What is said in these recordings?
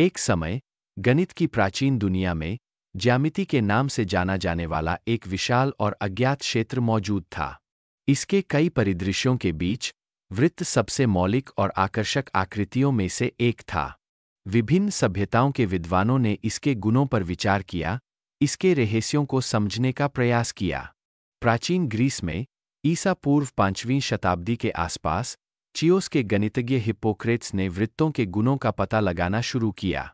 एक समय गणित की प्राचीन दुनिया में ज्यामिति के नाम से जाना जाने वाला एक विशाल और अज्ञात क्षेत्र मौजूद था इसके कई परिदृश्यों के बीच वृत्त सबसे मौलिक और आकर्षक आकृतियों में से एक था विभिन्न सभ्यताओं के विद्वानों ने इसके गुणों पर विचार किया इसके रहस्यों को समझने का प्रयास किया प्राचीन ग्रीस में ईसा पूर्व पांचवीं शताब्दी के आसपास चियोस के गणितज्ञ हिप्पोक्रेट्स ने वृत्तों के गुणों का पता लगाना शुरू किया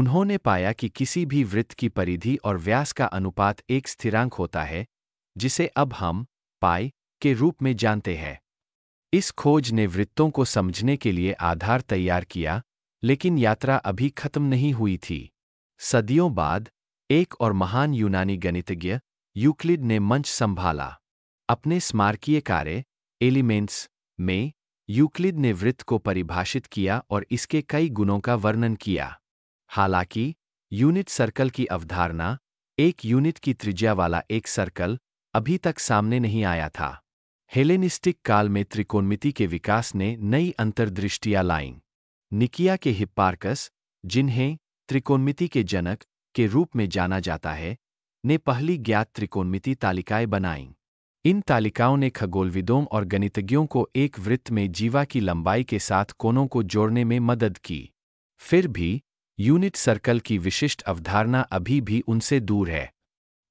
उन्होंने पाया कि किसी भी वृत्त की परिधि और व्यास का अनुपात एक स्थिरांक होता है जिसे अब हम पाई के रूप में जानते हैं इस खोज ने वृत्तों को समझने के लिए आधार तैयार किया लेकिन यात्रा अभी खत्म नहीं हुई थी सदियों बाद एक और महान यूनानी गणितज्ञ यूक्लिड ने मंच संभाला अपने स्मारकीय कार्य एलिमेंट्स में यूक्लिड ने वृत्त को परिभाषित किया और इसके कई गुणों का वर्णन किया हालांकि यूनिट सर्कल की अवधारणा एक यूनिट की त्रिज्या वाला एक सर्कल अभी तक सामने नहीं आया था हेलेनिस्टिक काल में त्रिकोणमिति के विकास ने नई अंतर्दृष्टियां लाईं निकिया के हिप्पार्कस जिन्हें त्रिकोणमिति के जनक के रूप में जाना जाता है ने पहली ज्ञात त्रिकोणमिति तालिकाएं बनाईं इन तालिकाओं ने खगोलविदों और गणितज्ञों को एक वृत्त में जीवा की लंबाई के साथ कोनों को जोड़ने में मदद की फिर भी यूनिट सर्कल की विशिष्ट अवधारणा अभी भी उनसे दूर है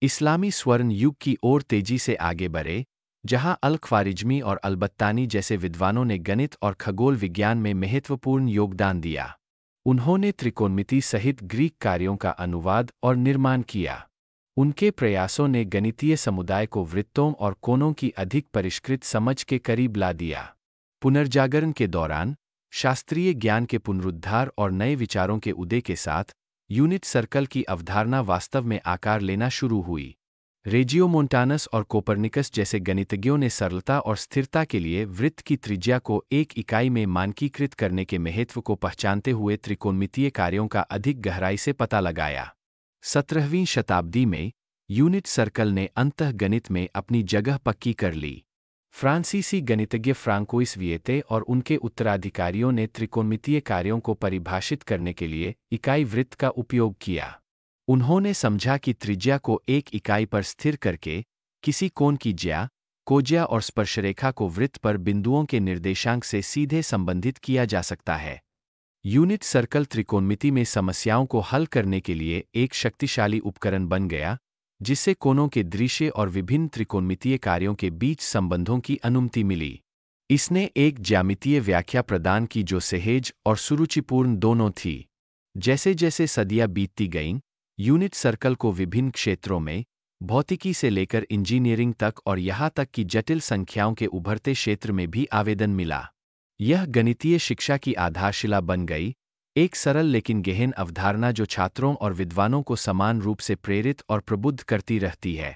इस्लामी स्वर्ण युग की ओर तेजी से आगे बढ़े जहां अल ख्वारिजमी और अलबत्तानी जैसे विद्वानों ने गणित और खगोल विज्ञान में महत्वपूर्ण योगदान दिया उन्होंने त्रिकोणमिति सहित ग्रीक कार्यों का अनुवाद और निर्माण किया उनके प्रयासों ने गणितीय समुदाय को वृत्तों और कोणों की अधिक परिष्कृत समझ के करीब ला दिया पुनर्जागरण के दौरान शास्त्रीय ज्ञान के पुनरुद्धार और नए विचारों के उदय के साथ यूनिट सर्कल की अवधारणा वास्तव में आकार लेना शुरू हुई रेजियो मोन्टानस और कोपरनिकस जैसे गणितज्ञों ने सरलता और स्थिरता के लिए वृत्त की त्रिज्या को एक इकाई में मानकीकृत करने के महत्व को पहचानते हुए त्रिकोणमितीय कार्यों का अधिक गहराई से पता लगाया सत्रहवीं शताब्दी में यूनिट सर्कल ने अंत गणित में अपनी जगह पक्की कर ली फ्रांसीसी गणितज्ञ फ्रांकोइस वियते और उनके उत्तराधिकारियों ने त्रिकोणमितीय कार्यों को परिभाषित करने के लिए इकाई वृत्त का उपयोग किया उन्होंने समझा कि त्रिज्या को एक इकाई पर स्थिर करके किसी कोण की ज्या कोज्या और स्पर्शरेखा को वृत्त पर बिंदुओं के निर्देशांक से सीधे संबंधित किया जा सकता है यूनिट सर्कल त्रिकोणमिति में समस्याओं को हल करने के लिए एक शक्तिशाली उपकरण बन गया जिससे कोनों के दृश्य और विभिन्न त्रिकोणमितीय कार्यों के बीच संबंधों की अनुमति मिली इसने एक ज्यामितीय व्याख्या प्रदान की जो सहेज और सुरुचिपूर्ण दोनों थी जैसे जैसे सदियां बीतती गईं यूनिट सर्कल को विभिन्न क्षेत्रों में भौतिकी से लेकर इंजीनियरिंग तक और यहां तक कि जटिल संख्याओं के उभरते क्षेत्र में भी आवेदन मिला यह गणितीय शिक्षा की आधारशिला बन गई एक सरल लेकिन गहन अवधारणा जो छात्रों और विद्वानों को समान रूप से प्रेरित और प्रबुद्ध करती रहती है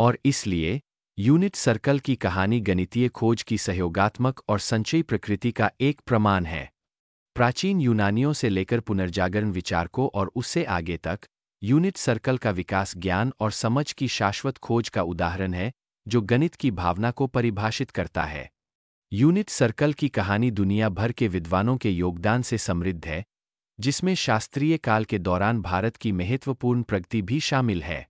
और इसलिए यूनिट सर्कल की कहानी गणितीय खोज की सहयोगात्मक और संचयी प्रकृति का एक प्रमाण है प्राचीन यूनानियों से लेकर पुनर्जागरण विचारकों और उससे आगे तक यूनिट सर्कल का विकास ज्ञान और समझ की शाश्वत खोज का उदाहरण है जो गणित की भावना को परिभाषित करता है यूनिट सर्कल की कहानी दुनिया भर के विद्वानों के योगदान से समृद्ध है जिसमें शास्त्रीय काल के दौरान भारत की महत्वपूर्ण प्रगति भी शामिल है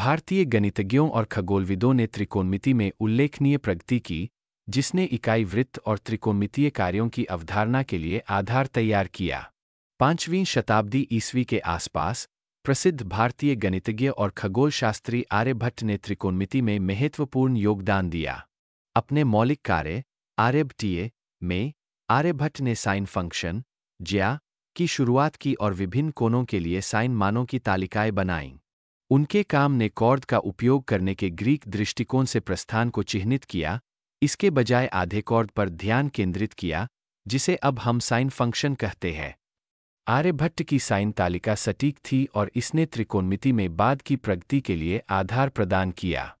भारतीय गणितज्ञों और खगोलविदों ने त्रिकोणमिति में उल्लेखनीय प्रगति की जिसने इकाई वृत्त और त्रिकोणमितीय कार्यों की अवधारणा के लिए आधार तैयार किया पांचवीं शताब्दी ईस्वी के आसपास प्रसिद्ध भारतीय गणितज्ञ और खगोलशास्त्री आर्यभट्ट ने त्रिकोणमिति में महत्वपूर्ण योगदान दिया अपने मौलिक कार्य आरएबटीए में आर्यभट्ट ने साइन फंक्शन ज्या की शुरुआत की और विभिन्न कोणों के लिए साइन मानों की तालिकाएं बनाईं उनके काम ने कॉर्द का उपयोग करने के ग्रीक दृष्टिकोण से प्रस्थान को चिह्नित किया इसके बजाय आधे कॉर्द पर ध्यान केंद्रित किया जिसे अब हम साइन फंक्शन कहते हैं आर्यभट्ट की साइन तालिका सटीक थी और इसने त्रिकोणमिति में बाद की प्रगति के लिए आधार प्रदान किया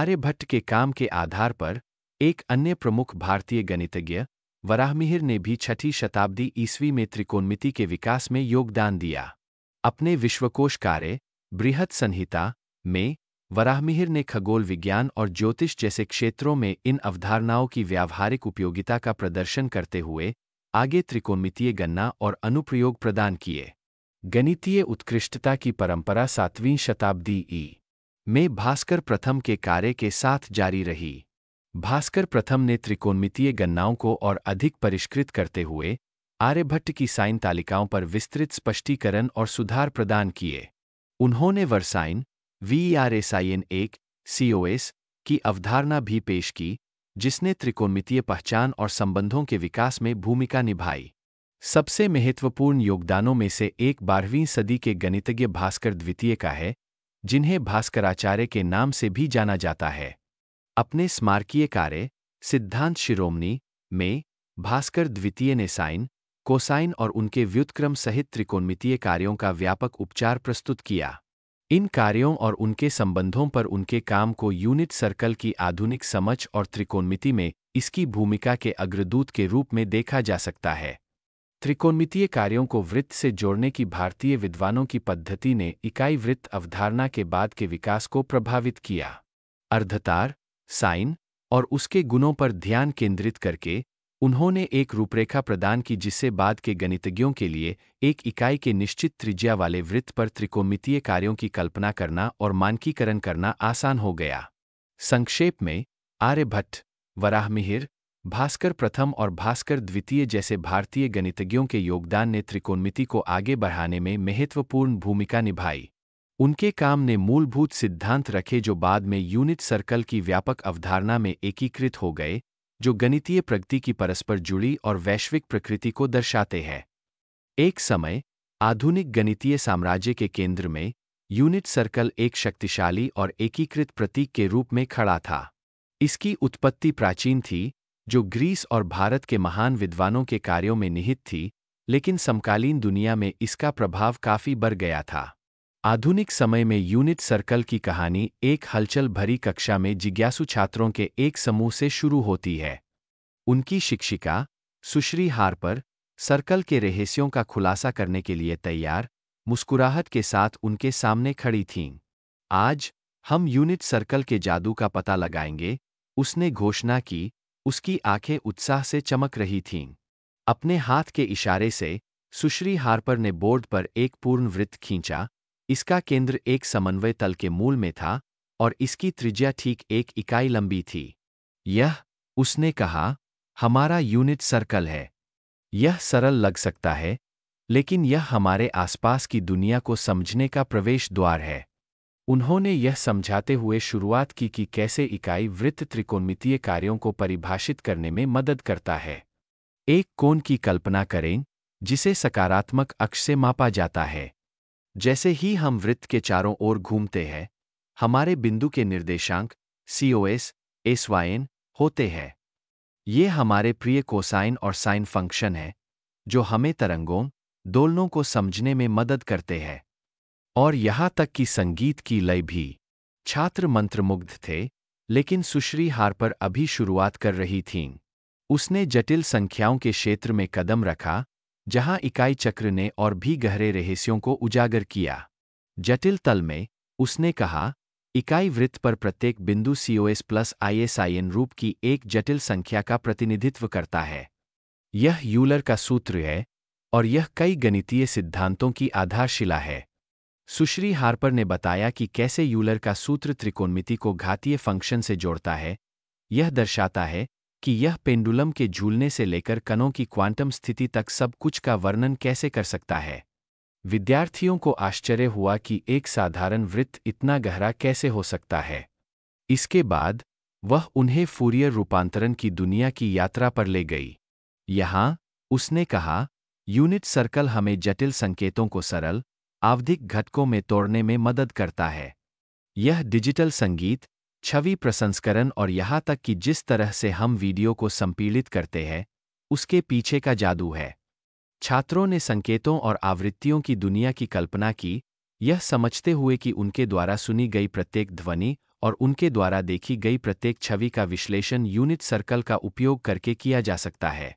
आर्यभट्ट के काम के आधार पर एक अन्य प्रमुख भारतीय गणितज्ञ वराहमिहिर ने भी छठी शताब्दी ईस्वी में त्रिकोणमिति के विकास में योगदान दिया अपने विश्वकोश कार्य बृहत संहिता में वराहमिहिर ने खगोल विज्ञान और ज्योतिष जैसे क्षेत्रों में इन अवधारणाओं की व्यावहारिक उपयोगिता का प्रदर्शन करते हुए आगे त्रिकोणमितीय गणना और अनुप्रयोग प्रदान किए गणितीय उत्कृष्टता की परंपरा सातवीं शताब्दी ई में भास्कर प्रथम के कार्य के साथ जारी रही भास्कर प्रथम ने त्रिकोणमितीय गणनाओं को और अधिक परिष्कृत करते हुए आर्यभट्ट की साइन तालिकाओं पर विस्तृत स्पष्टीकरण और सुधार प्रदान किए उन्होंने वर्साइन वी आई एन एक सीओएस की अवधारणा भी पेश की जिसने त्रिकोणमितीय पहचान और संबंधों के विकास में भूमिका निभाई सबसे महत्वपूर्ण योगदानों में से एक बारहवीं सदी के गणितज्ञ भास्कर द्वितीय का है जिन्हें भास्कराचार्य के नाम से भी जाना जाता है अपने स्मारकीय कार्य सिद्धांत शिरोमणि में भास्कर द्वितीय ने साइन कोसाइन और उनके व्युतक्रम सहित त्रिकोणमितीय कार्यों का व्यापक उपचार प्रस्तुत किया इन कार्यों और उनके संबंधों पर उनके काम को यूनिट सर्कल की आधुनिक समझ और त्रिकोणमिति में इसकी भूमिका के अग्रदूत के रूप में देखा जा सकता है त्रिकोणमितीय कार्यों को वृत्त से जोड़ने की भारतीय विद्वानों की पद्धति ने इकाई वृत्त अवधारणा के बाद के विकास को प्रभावित किया अर्धतार साइन और उसके गुणों पर ध्यान केंद्रित करके उन्होंने एक रूपरेखा प्रदान की जिससे बाद के गणितज्ञों के लिए एक इकाई के निश्चित त्रिज्या वाले वृत्त पर त्रिकोमितीय कार्यों की कल्पना करना और मानकीकरण करना आसान हो गया संक्षेप में आर्यभट्ट वराहमिहिर भास्कर प्रथम और भास्कर द्वितीय जैसे भारतीय गणितज्ञों के योगदान ने त्रिकोणमिति को आगे बढ़ाने में महत्वपूर्ण भूमिका निभाई उनके काम ने मूलभूत सिद्धांत रखे जो बाद में यूनिट सर्कल की व्यापक अवधारणा में एकीकृत हो गए जो गणितीय प्रगति की परस्पर जुड़ी और वैश्विक प्रकृति को दर्शाते हैं एक समय आधुनिक गणितीय साम्राज्य के केंद्र में यूनिट सर्कल एक शक्तिशाली और एकीकृत प्रतीक के रूप में खड़ा था इसकी उत्पत्ति प्राचीन थी जो ग्रीस और भारत के महान विद्वानों के कार्यों में निहित थी लेकिन समकालीन दुनिया में इसका प्रभाव काफी बढ़ गया था आधुनिक समय में यूनिट सर्कल की कहानी एक हलचल भरी कक्षा में जिज्ञासु छात्रों के एक समूह से शुरू होती है उनकी शिक्षिका सुश्री हार्पर सर्कल के रहस्यों का खुलासा करने के लिए तैयार मुस्कुराहट के साथ उनके सामने खड़ी थीं आज हम यूनिट सर्कल के जादू का पता लगाएंगे उसने घोषणा की उसकी आंखें उत्साह से चमक रही थीं अपने हाथ के इशारे से सुश्री हार्पर ने बोर्ड पर एक पूर्ण वृत्त खींचा इसका केंद्र एक समन्वय तल के मूल में था और इसकी त्रिज्या ठीक एक इकाई लंबी थी यह उसने कहा हमारा यूनिट सर्कल है यह सरल लग सकता है लेकिन यह हमारे आसपास की दुनिया को समझने का प्रवेश द्वार है उन्होंने यह समझाते हुए शुरुआत की कि कैसे इकाई वृत्त त्रिकोणमितीय कार्यों को परिभाषित करने में मदद करता है एक कोण की कल्पना करें जिसे सकारात्मक अक्ष से मापा जाता है जैसे ही हम वृत्त के चारों ओर घूमते हैं हमारे बिंदु के निर्देशांक सी ओ होते हैं ये हमारे प्रिय कोसाइन और साइन फंक्शन है जो हमें तरंगों दोलनों को समझने में मदद करते हैं और यहाँ तक कि संगीत की लय भी छात्र मंत्रमुग्ध थे लेकिन सुश्री हार्पर अभी शुरुआत कर रही थीं उसने जटिल संख्याओं के क्षेत्र में कदम रखा जहां इकाई चक्र ने और भी गहरे रहस्यों को उजागर किया जटिल तल में उसने कहा इकाई वृत्त पर प्रत्येक बिंदु सीओएस प्लस आईएसआईएन रूप की एक जटिल संख्या का प्रतिनिधित्व करता है यह यूलर का सूत्र है और यह कई गणितीय सिद्धांतों की आधारशिला है सुश्री हार्पर ने बताया कि कैसे यूलर का सूत्र त्रिकोणमिति को घातीय फंक्शन से जोड़ता है यह दर्शाता है कि यह पेंडुलम के झूलने से लेकर कणों की क्वांटम स्थिति तक सब कुछ का वर्णन कैसे कर सकता है विद्यार्थियों को आश्चर्य हुआ कि एक साधारण वृत्त इतना गहरा कैसे हो सकता है इसके बाद वह उन्हें फूरियर रूपांतरण की दुनिया की यात्रा पर ले गई यहां उसने कहा यूनिट सर्कल हमें जटिल संकेतों को सरल आवधिक घटकों में तोड़ने में मदद करता है यह डिजिटल संगीत छवि प्रसंस्करण और यहाँ तक कि जिस तरह से हम वीडियो को संपीड़ित करते हैं उसके पीछे का जादू है छात्रों ने संकेतों और आवृत्तियों की दुनिया की कल्पना की यह समझते हुए कि उनके द्वारा सुनी गई प्रत्येक ध्वनि और उनके द्वारा देखी गई प्रत्येक छवि का विश्लेषण यूनिट सर्कल का उपयोग करके किया जा सकता है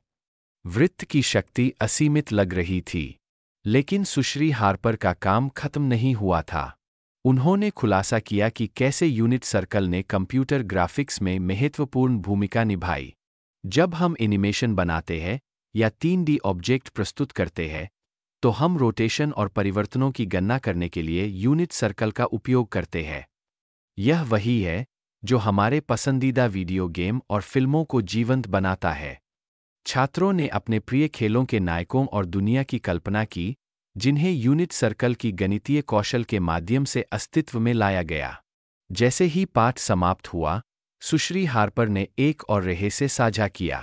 वृत्त की शक्ति असीमित लग रही थी लेकिन सुश्री हार्पर का काम खत्म नहीं हुआ था उन्होंने खुलासा किया कि कैसे यूनिट सर्कल ने कंप्यूटर ग्राफिक्स में महत्वपूर्ण भूमिका निभाई जब हम एनिमेशन बनाते हैं या तीन डी ऑब्जेक्ट प्रस्तुत करते हैं तो हम रोटेशन और परिवर्तनों की गणना करने के लिए यूनिट सर्कल का उपयोग करते हैं यह वही है जो हमारे पसंदीदा वीडियो गेम और फिल्मों को जीवंत बनाता है छात्रों ने अपने प्रिय खेलों के नायकों और दुनिया की कल्पना की जिन्हें यूनिट सर्कल की गणितीय कौशल के माध्यम से अस्तित्व में लाया गया जैसे ही पाठ समाप्त हुआ सुश्री हार्पर ने एक और रेहे से साझा किया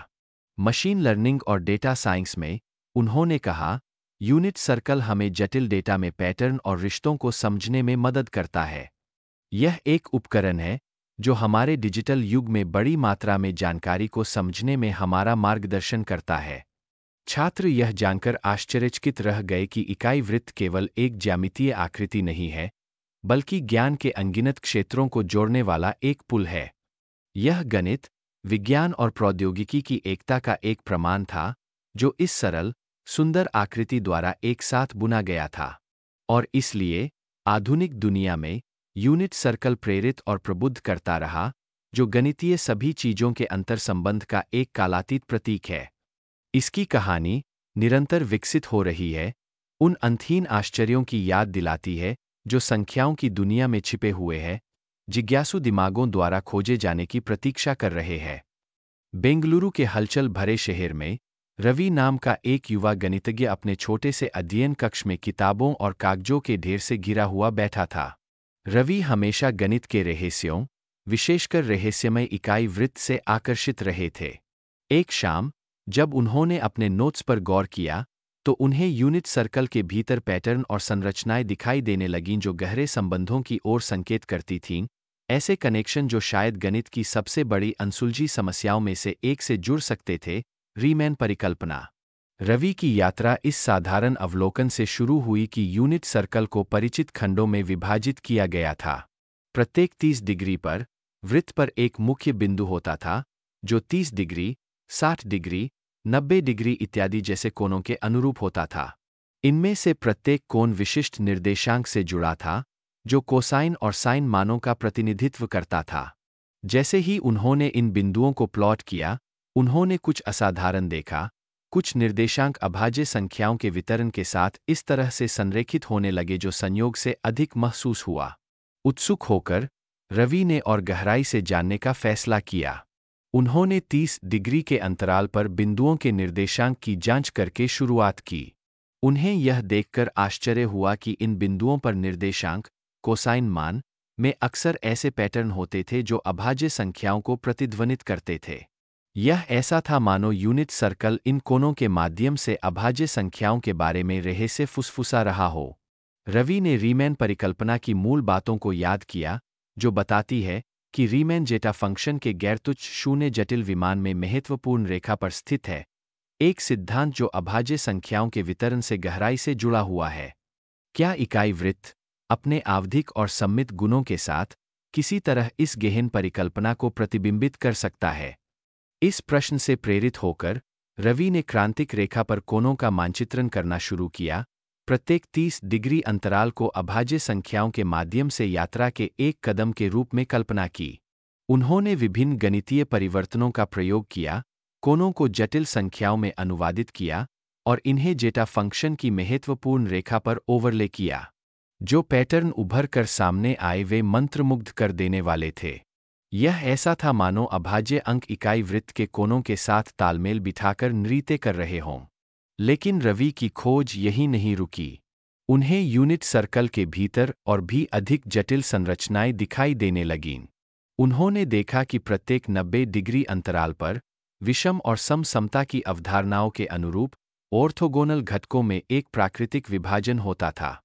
मशीन लर्निंग और डेटा साइंस में उन्होंने कहा यूनिट सर्कल हमें जटिल डेटा में पैटर्न और रिश्तों को समझने में मदद करता है यह एक उपकरण है जो हमारे डिजिटल युग में बड़ी मात्रा में जानकारी को समझने में हमारा मार्गदर्शन करता है छात्र यह जानकर आश्चर्यचकित रह गए कि इकाई वृत्त केवल एक ज्यामितीय आकृति नहीं है बल्कि ज्ञान के अंगिनत क्षेत्रों को जोड़ने वाला एक पुल है यह गणित विज्ञान और प्रौद्योगिकी की एकता का एक प्रमाण था जो इस सरल सुंदर आकृति द्वारा एक साथ बुना गया था और इसलिए आधुनिक दुनिया में यूनिट सर्कल प्रेरित और प्रबुद्ध करता रहा जो गणितीय सभी चीजों के अंतर संबंध का एक कालातीत प्रतीक है इसकी कहानी निरंतर विकसित हो रही है उन अंथीन आश्चर्यों की याद दिलाती है जो संख्याओं की दुनिया में छिपे हुए हैं जिज्ञासु दिमागों द्वारा खोजे जाने की प्रतीक्षा कर रहे हैं बेंगलुरु के हलचल भरे शहर में रवि नाम का एक युवा गणितज्ञ अपने छोटे से अध्ययन कक्ष में किताबों और कागजों के ढेर से घिरा हुआ बैठा था रवि हमेशा गणित के रहस्यों विशेषकर रहस्यमय इकाई वृत्त से आकर्षित रहे थे एक शाम जब उन्होंने अपने नोट्स पर गौर किया तो उन्हें यूनिट सर्कल के भीतर पैटर्न और संरचनाएं दिखाई देने लगीं जो गहरे संबंधों की ओर संकेत करती थीं ऐसे कनेक्शन जो शायद गणित की सबसे बड़ी अनसुलझी समस्याओं में से एक से जुड़ सकते थे रीमैन परिकल्पना रवि की यात्रा इस साधारण अवलोकन से शुरू हुई कि यूनिट सर्कल को परिचित खंडों में विभाजित किया गया था प्रत्येक 30 डिग्री पर वृत्त पर एक मुख्य बिंदु होता था जो 30 डिग्री 60 डिग्री 90 डिग्री इत्यादि जैसे कोणों के अनुरूप होता था इनमें से प्रत्येक कोण विशिष्ट निर्देशांक से जुड़ा था जो कोसाइन और साइन मानों का प्रतिनिधित्व करता था जैसे ही उन्होंने इन बिंदुओं को प्लॉट किया उन्होंने कुछ असाधारण देखा कुछ निर्देशांक अभाज्य संख्याओं के वितरण के साथ इस तरह से संरेखित होने लगे जो संयोग से अधिक महसूस हुआ उत्सुक होकर रवि ने और गहराई से जानने का फैसला किया उन्होंने 30 डिग्री के अंतराल पर बिंदुओं के निर्देशांक की जांच करके शुरुआत की उन्हें यह देखकर आश्चर्य हुआ कि इन बिंदुओं पर निर्देशांक कोसाइन मान में अक्सर ऐसे पैटर्न होते थे जो अभाज्य संख्याओं को प्रतिध्वनित करते थे यह ऐसा था मानो यूनिट सर्कल इन कोनों के माध्यम से अभाज्य संख्याओं के बारे में रहे से फुसफुसा रहा हो रवि ने रीमैन परिकल्पना की मूल बातों को याद किया जो बताती है कि रीमैन जेटा फंक्शन के गैरतुच्छ शून्य जटिल विमान में महत्वपूर्ण रेखा पर स्थित है एक सिद्धांत जो अभाज्य संख्याओं के वितरण से गहराई से जुड़ा हुआ है क्या इकाई वृत्त अपने आवधिक और सम्मित गुणों के साथ किसी तरह इस गहन परिकल्पना को प्रतिबिंबित कर सकता है इस प्रश्न से प्रेरित होकर रवि ने क्रांतिक रेखा पर कोनों का मानचित्रण करना शुरू किया प्रत्येक 30 डिग्री अंतराल को अभाज्य संख्याओं के माध्यम से यात्रा के एक कदम के रूप में कल्पना की उन्होंने विभिन्न गणितीय परिवर्तनों का प्रयोग किया कोनों को जटिल संख्याओं में अनुवादित किया और इन्हें जेटा फंक्शन की महत्वपूर्ण रेखा पर ओवरले किया जो पैटर्न उभर कर सामने आए वे मंत्रमुग्ध कर देने वाले थे यह ऐसा था मानो अभाज्य अंक इकाई वृत्त के कोनों के साथ तालमेल बिठाकर नृत्य कर रहे हों लेकिन रवि की खोज यही नहीं रुकी उन्हें यूनिट सर्कल के भीतर और भी अधिक जटिल संरचनाएं दिखाई देने लगीं उन्होंने देखा कि प्रत्येक 90 डिग्री अंतराल पर विषम और समसमता की अवधारणाओं के अनुरूप ऑर्थोगोनल घटकों में एक प्राकृतिक विभाजन होता था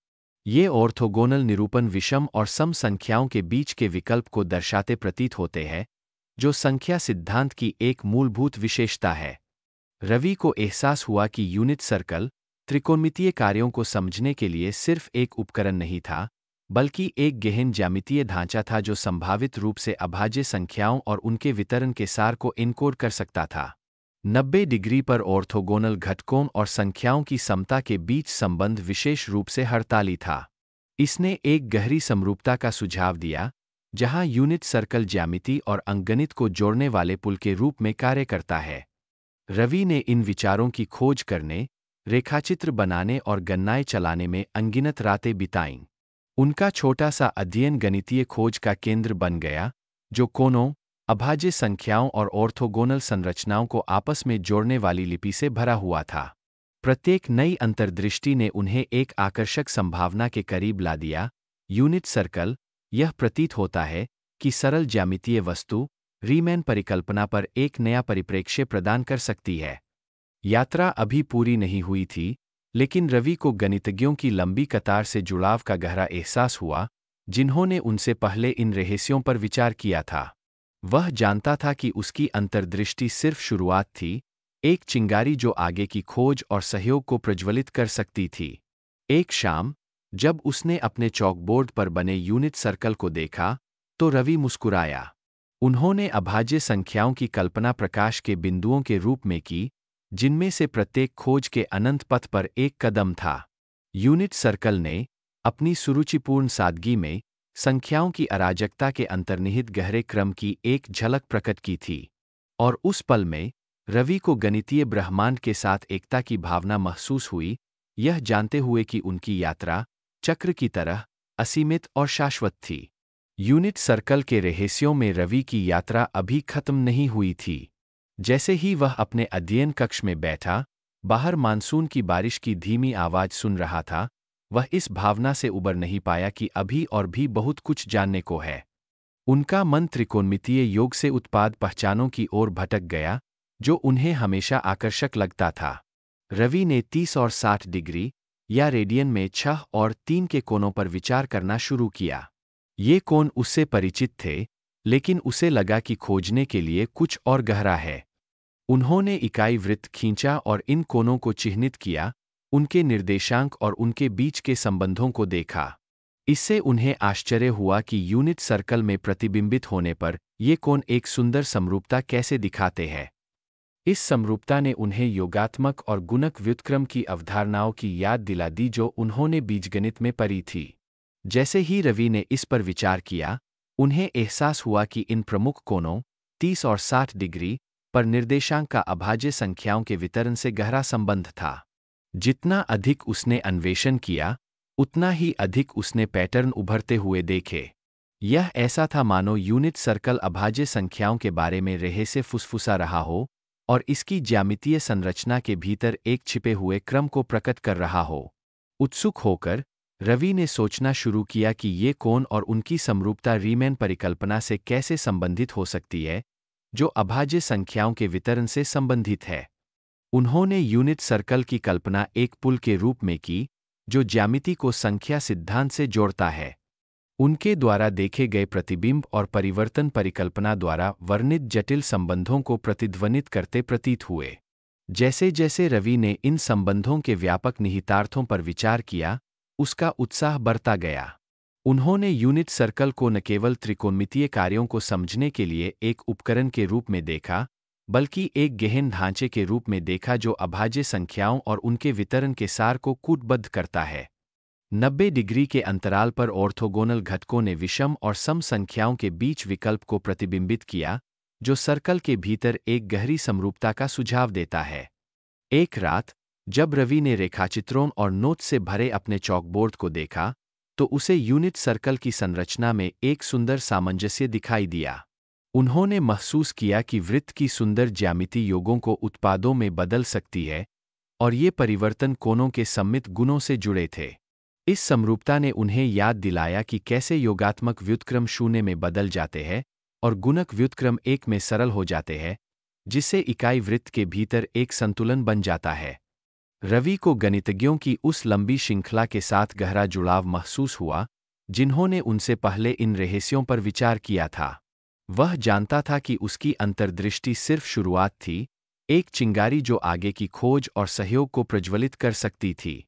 ये ऑर्थोगोनल निरूपण विषम और सम संख्याओं के बीच के विकल्प को दर्शाते प्रतीत होते हैं जो संख्या सिद्धांत की एक मूलभूत विशेषता है रवि को एहसास हुआ कि यूनिट सर्कल त्रिकोणमितीय कार्यों को समझने के लिए सिर्फ एक उपकरण नहीं था बल्कि एक गहन ज्यामितीय ढांचा था जो संभावित रूप से अभाज्य संख्याओं और उनके वितरण के सार को इनकोड कर सकता था 90 डिग्री पर ऑर्थोगोनल घटकों और संख्याओं की समता के बीच संबंध विशेष रूप से हड़ताली था इसने एक गहरी समरूपता का सुझाव दिया जहां यूनिट सर्कल ज्यामिति और अंगणित को जोड़ने वाले पुल के रूप में कार्य करता है रवि ने इन विचारों की खोज करने रेखाचित्र बनाने और गन्नाएं चलाने में अनगिनत रातें बिताईं उनका छोटा सा अध्ययन गणितीय खोज का केंद्र बन गया जो कोनों अभाज्य संख्याओं और ऑर्थोगोनल संरचनाओं को आपस में जोड़ने वाली लिपि से भरा हुआ था प्रत्येक नई अंतर्दृष्टि ने उन्हें एक आकर्षक संभावना के करीब ला दिया यूनिट सर्कल यह प्रतीत होता है कि सरल ज्यामितीय वस्तु रीमैन परिकल्पना पर एक नया परिप्रेक्ष्य प्रदान कर सकती है यात्रा अभी पूरी नहीं हुई थी लेकिन रवि को गणितज्ञों की लंबी कतार से जुड़ाव का गहरा एहसास हुआ जिन्होंने उनसे पहले इन रहस्यों पर विचार किया था वह जानता था कि उसकी अंतर्दृष्टि सिर्फ शुरुआत थी एक चिंगारी जो आगे की खोज और सहयोग को प्रज्वलित कर सकती थी एक शाम जब उसने अपने चौकबोर्ड पर बने यूनिट सर्कल को देखा तो रवि मुस्कुराया उन्होंने अभाज्य संख्याओं की कल्पना प्रकाश के बिंदुओं के रूप में की जिनमें से प्रत्येक खोज के अनंत पथ पर एक कदम था यूनिट सर्कल ने अपनी सुरुचिपूर्ण सादगी में संख्याओं की अराजकता के अंतर्निहित गहरे क्रम की एक झलक प्रकट की थी और उस पल में रवि को गणितीय ब्रह्मांड के साथ एकता की भावना महसूस हुई यह जानते हुए कि उनकी यात्रा चक्र की तरह असीमित और शाश्वत थी यूनिट सर्कल के रहस्यों में रवि की यात्रा अभी खत्म नहीं हुई थी जैसे ही वह अपने अध्ययन कक्ष में बैठा बाहर मानसून की बारिश की धीमी आवाज सुन रहा था वह इस भावना से उबर नहीं पाया कि अभी और भी बहुत कुछ जानने को है उनका मन त्रिकोणमितीय योग से उत्पाद पहचानों की ओर भटक गया जो उन्हें हमेशा आकर्षक लगता था रवि ने 30 और 60 डिग्री या रेडियन में छह और तीन के कोनों पर विचार करना शुरू किया ये कौन उससे परिचित थे लेकिन उसे लगा कि खोजने के लिए कुछ और गहरा है उन्होंने इकाई वृत्त खींचा और इन कोनों को चिह्नित किया उनके निर्देशांक और उनके बीच के संबंधों को देखा इससे उन्हें आश्चर्य हुआ कि यूनिट सर्कल में प्रतिबिंबित होने पर ये कोण एक सुंदर समरूपता कैसे दिखाते हैं इस समरूपता ने उन्हें योगात्मक और गुणक व्युत्क्रम की अवधारणाओं की याद दिला दी जो उन्होंने बीजगणित में पढ़ी थी जैसे ही रवि ने इस पर विचार किया उन्हें एहसास हुआ कि इन प्रमुख कोणों 30 और 60 डिग्री पर निर्देशांक का अभाज्य संख्याओं के वितरण से गहरा संबंध था जितना अधिक उसने अन्वेषण किया उतना ही अधिक उसने पैटर्न उभरते हुए देखे यह ऐसा था मानो यूनिट सर्कल अभाज्य संख्याओं के बारे में रहे से फुसफुसा रहा हो और इसकी ज्यामितीय संरचना के भीतर एक छिपे हुए क्रम को प्रकट कर रहा हो उत्सुक होकर रवि ने सोचना शुरू किया कि ये कौन और उनकी समरूपता रीमैन परिकल्पना से कैसे संबंधित हो सकती है जो अभाज्य संख्याओं के वितरण से संबंधित है उन्होंने यूनिट सर्कल की कल्पना एक पुल के रूप में की जो ज्यामिति को संख्या सिद्धांत से जोड़ता है उनके द्वारा देखे गए प्रतिबिंब और परिवर्तन परिकल्पना द्वारा वर्णित जटिल संबंधों को प्रतिध्वनित करते प्रतीत हुए जैसे जैसे रवि ने इन संबंधों के व्यापक निहितार्थों पर विचार किया उसका उत्साह बढ़ता गया उन्होंने यूनिट सर्कल को न केवल त्रिकोणमितीय कार्यों को समझने के लिए एक उपकरण के रूप में देखा बल्कि एक गहन ढांचे के रूप में देखा जो अभाज्य संख्याओं और उनके वितरण के सार को कूटबद्ध करता है 90 डिग्री के अंतराल पर ऑर्थोगोनल घटकों ने विषम और सम संख्याओं के बीच विकल्प को प्रतिबिंबित किया जो सर्कल के भीतर एक गहरी समरूपता का सुझाव देता है एक रात जब रवि ने रेखाचित्रों और नोट से भरे अपने चौकबोर्ड को देखा तो उसे यूनिट सर्कल की संरचना में एक सुंदर सामंजस्य दिखाई दिया उन्होंने महसूस किया कि वृत्त की सुंदर ज्यामिति योगों को उत्पादों में बदल सकती है और ये परिवर्तन कोनों के सम्मित गुणों से जुड़े थे इस समरूपता ने उन्हें याद दिलाया कि कैसे योगात्मक व्युत्क्रम शून्य में बदल जाते हैं और गुणक व्युत्क्रम एक में सरल हो जाते हैं जिससे इकाई वृत्त के भीतर एक संतुलन बन जाता है रवि को गणितज्ञों की उस लंबी श्रृंखला के साथ गहरा जुड़ाव महसूस हुआ जिन्होंने उनसे पहले इन रहस्यों पर विचार किया था वह जानता था कि उसकी अंतर्दृष्टि सिर्फ शुरुआत थी एक चिंगारी जो आगे की खोज और सहयोग को प्रज्वलित कर सकती थी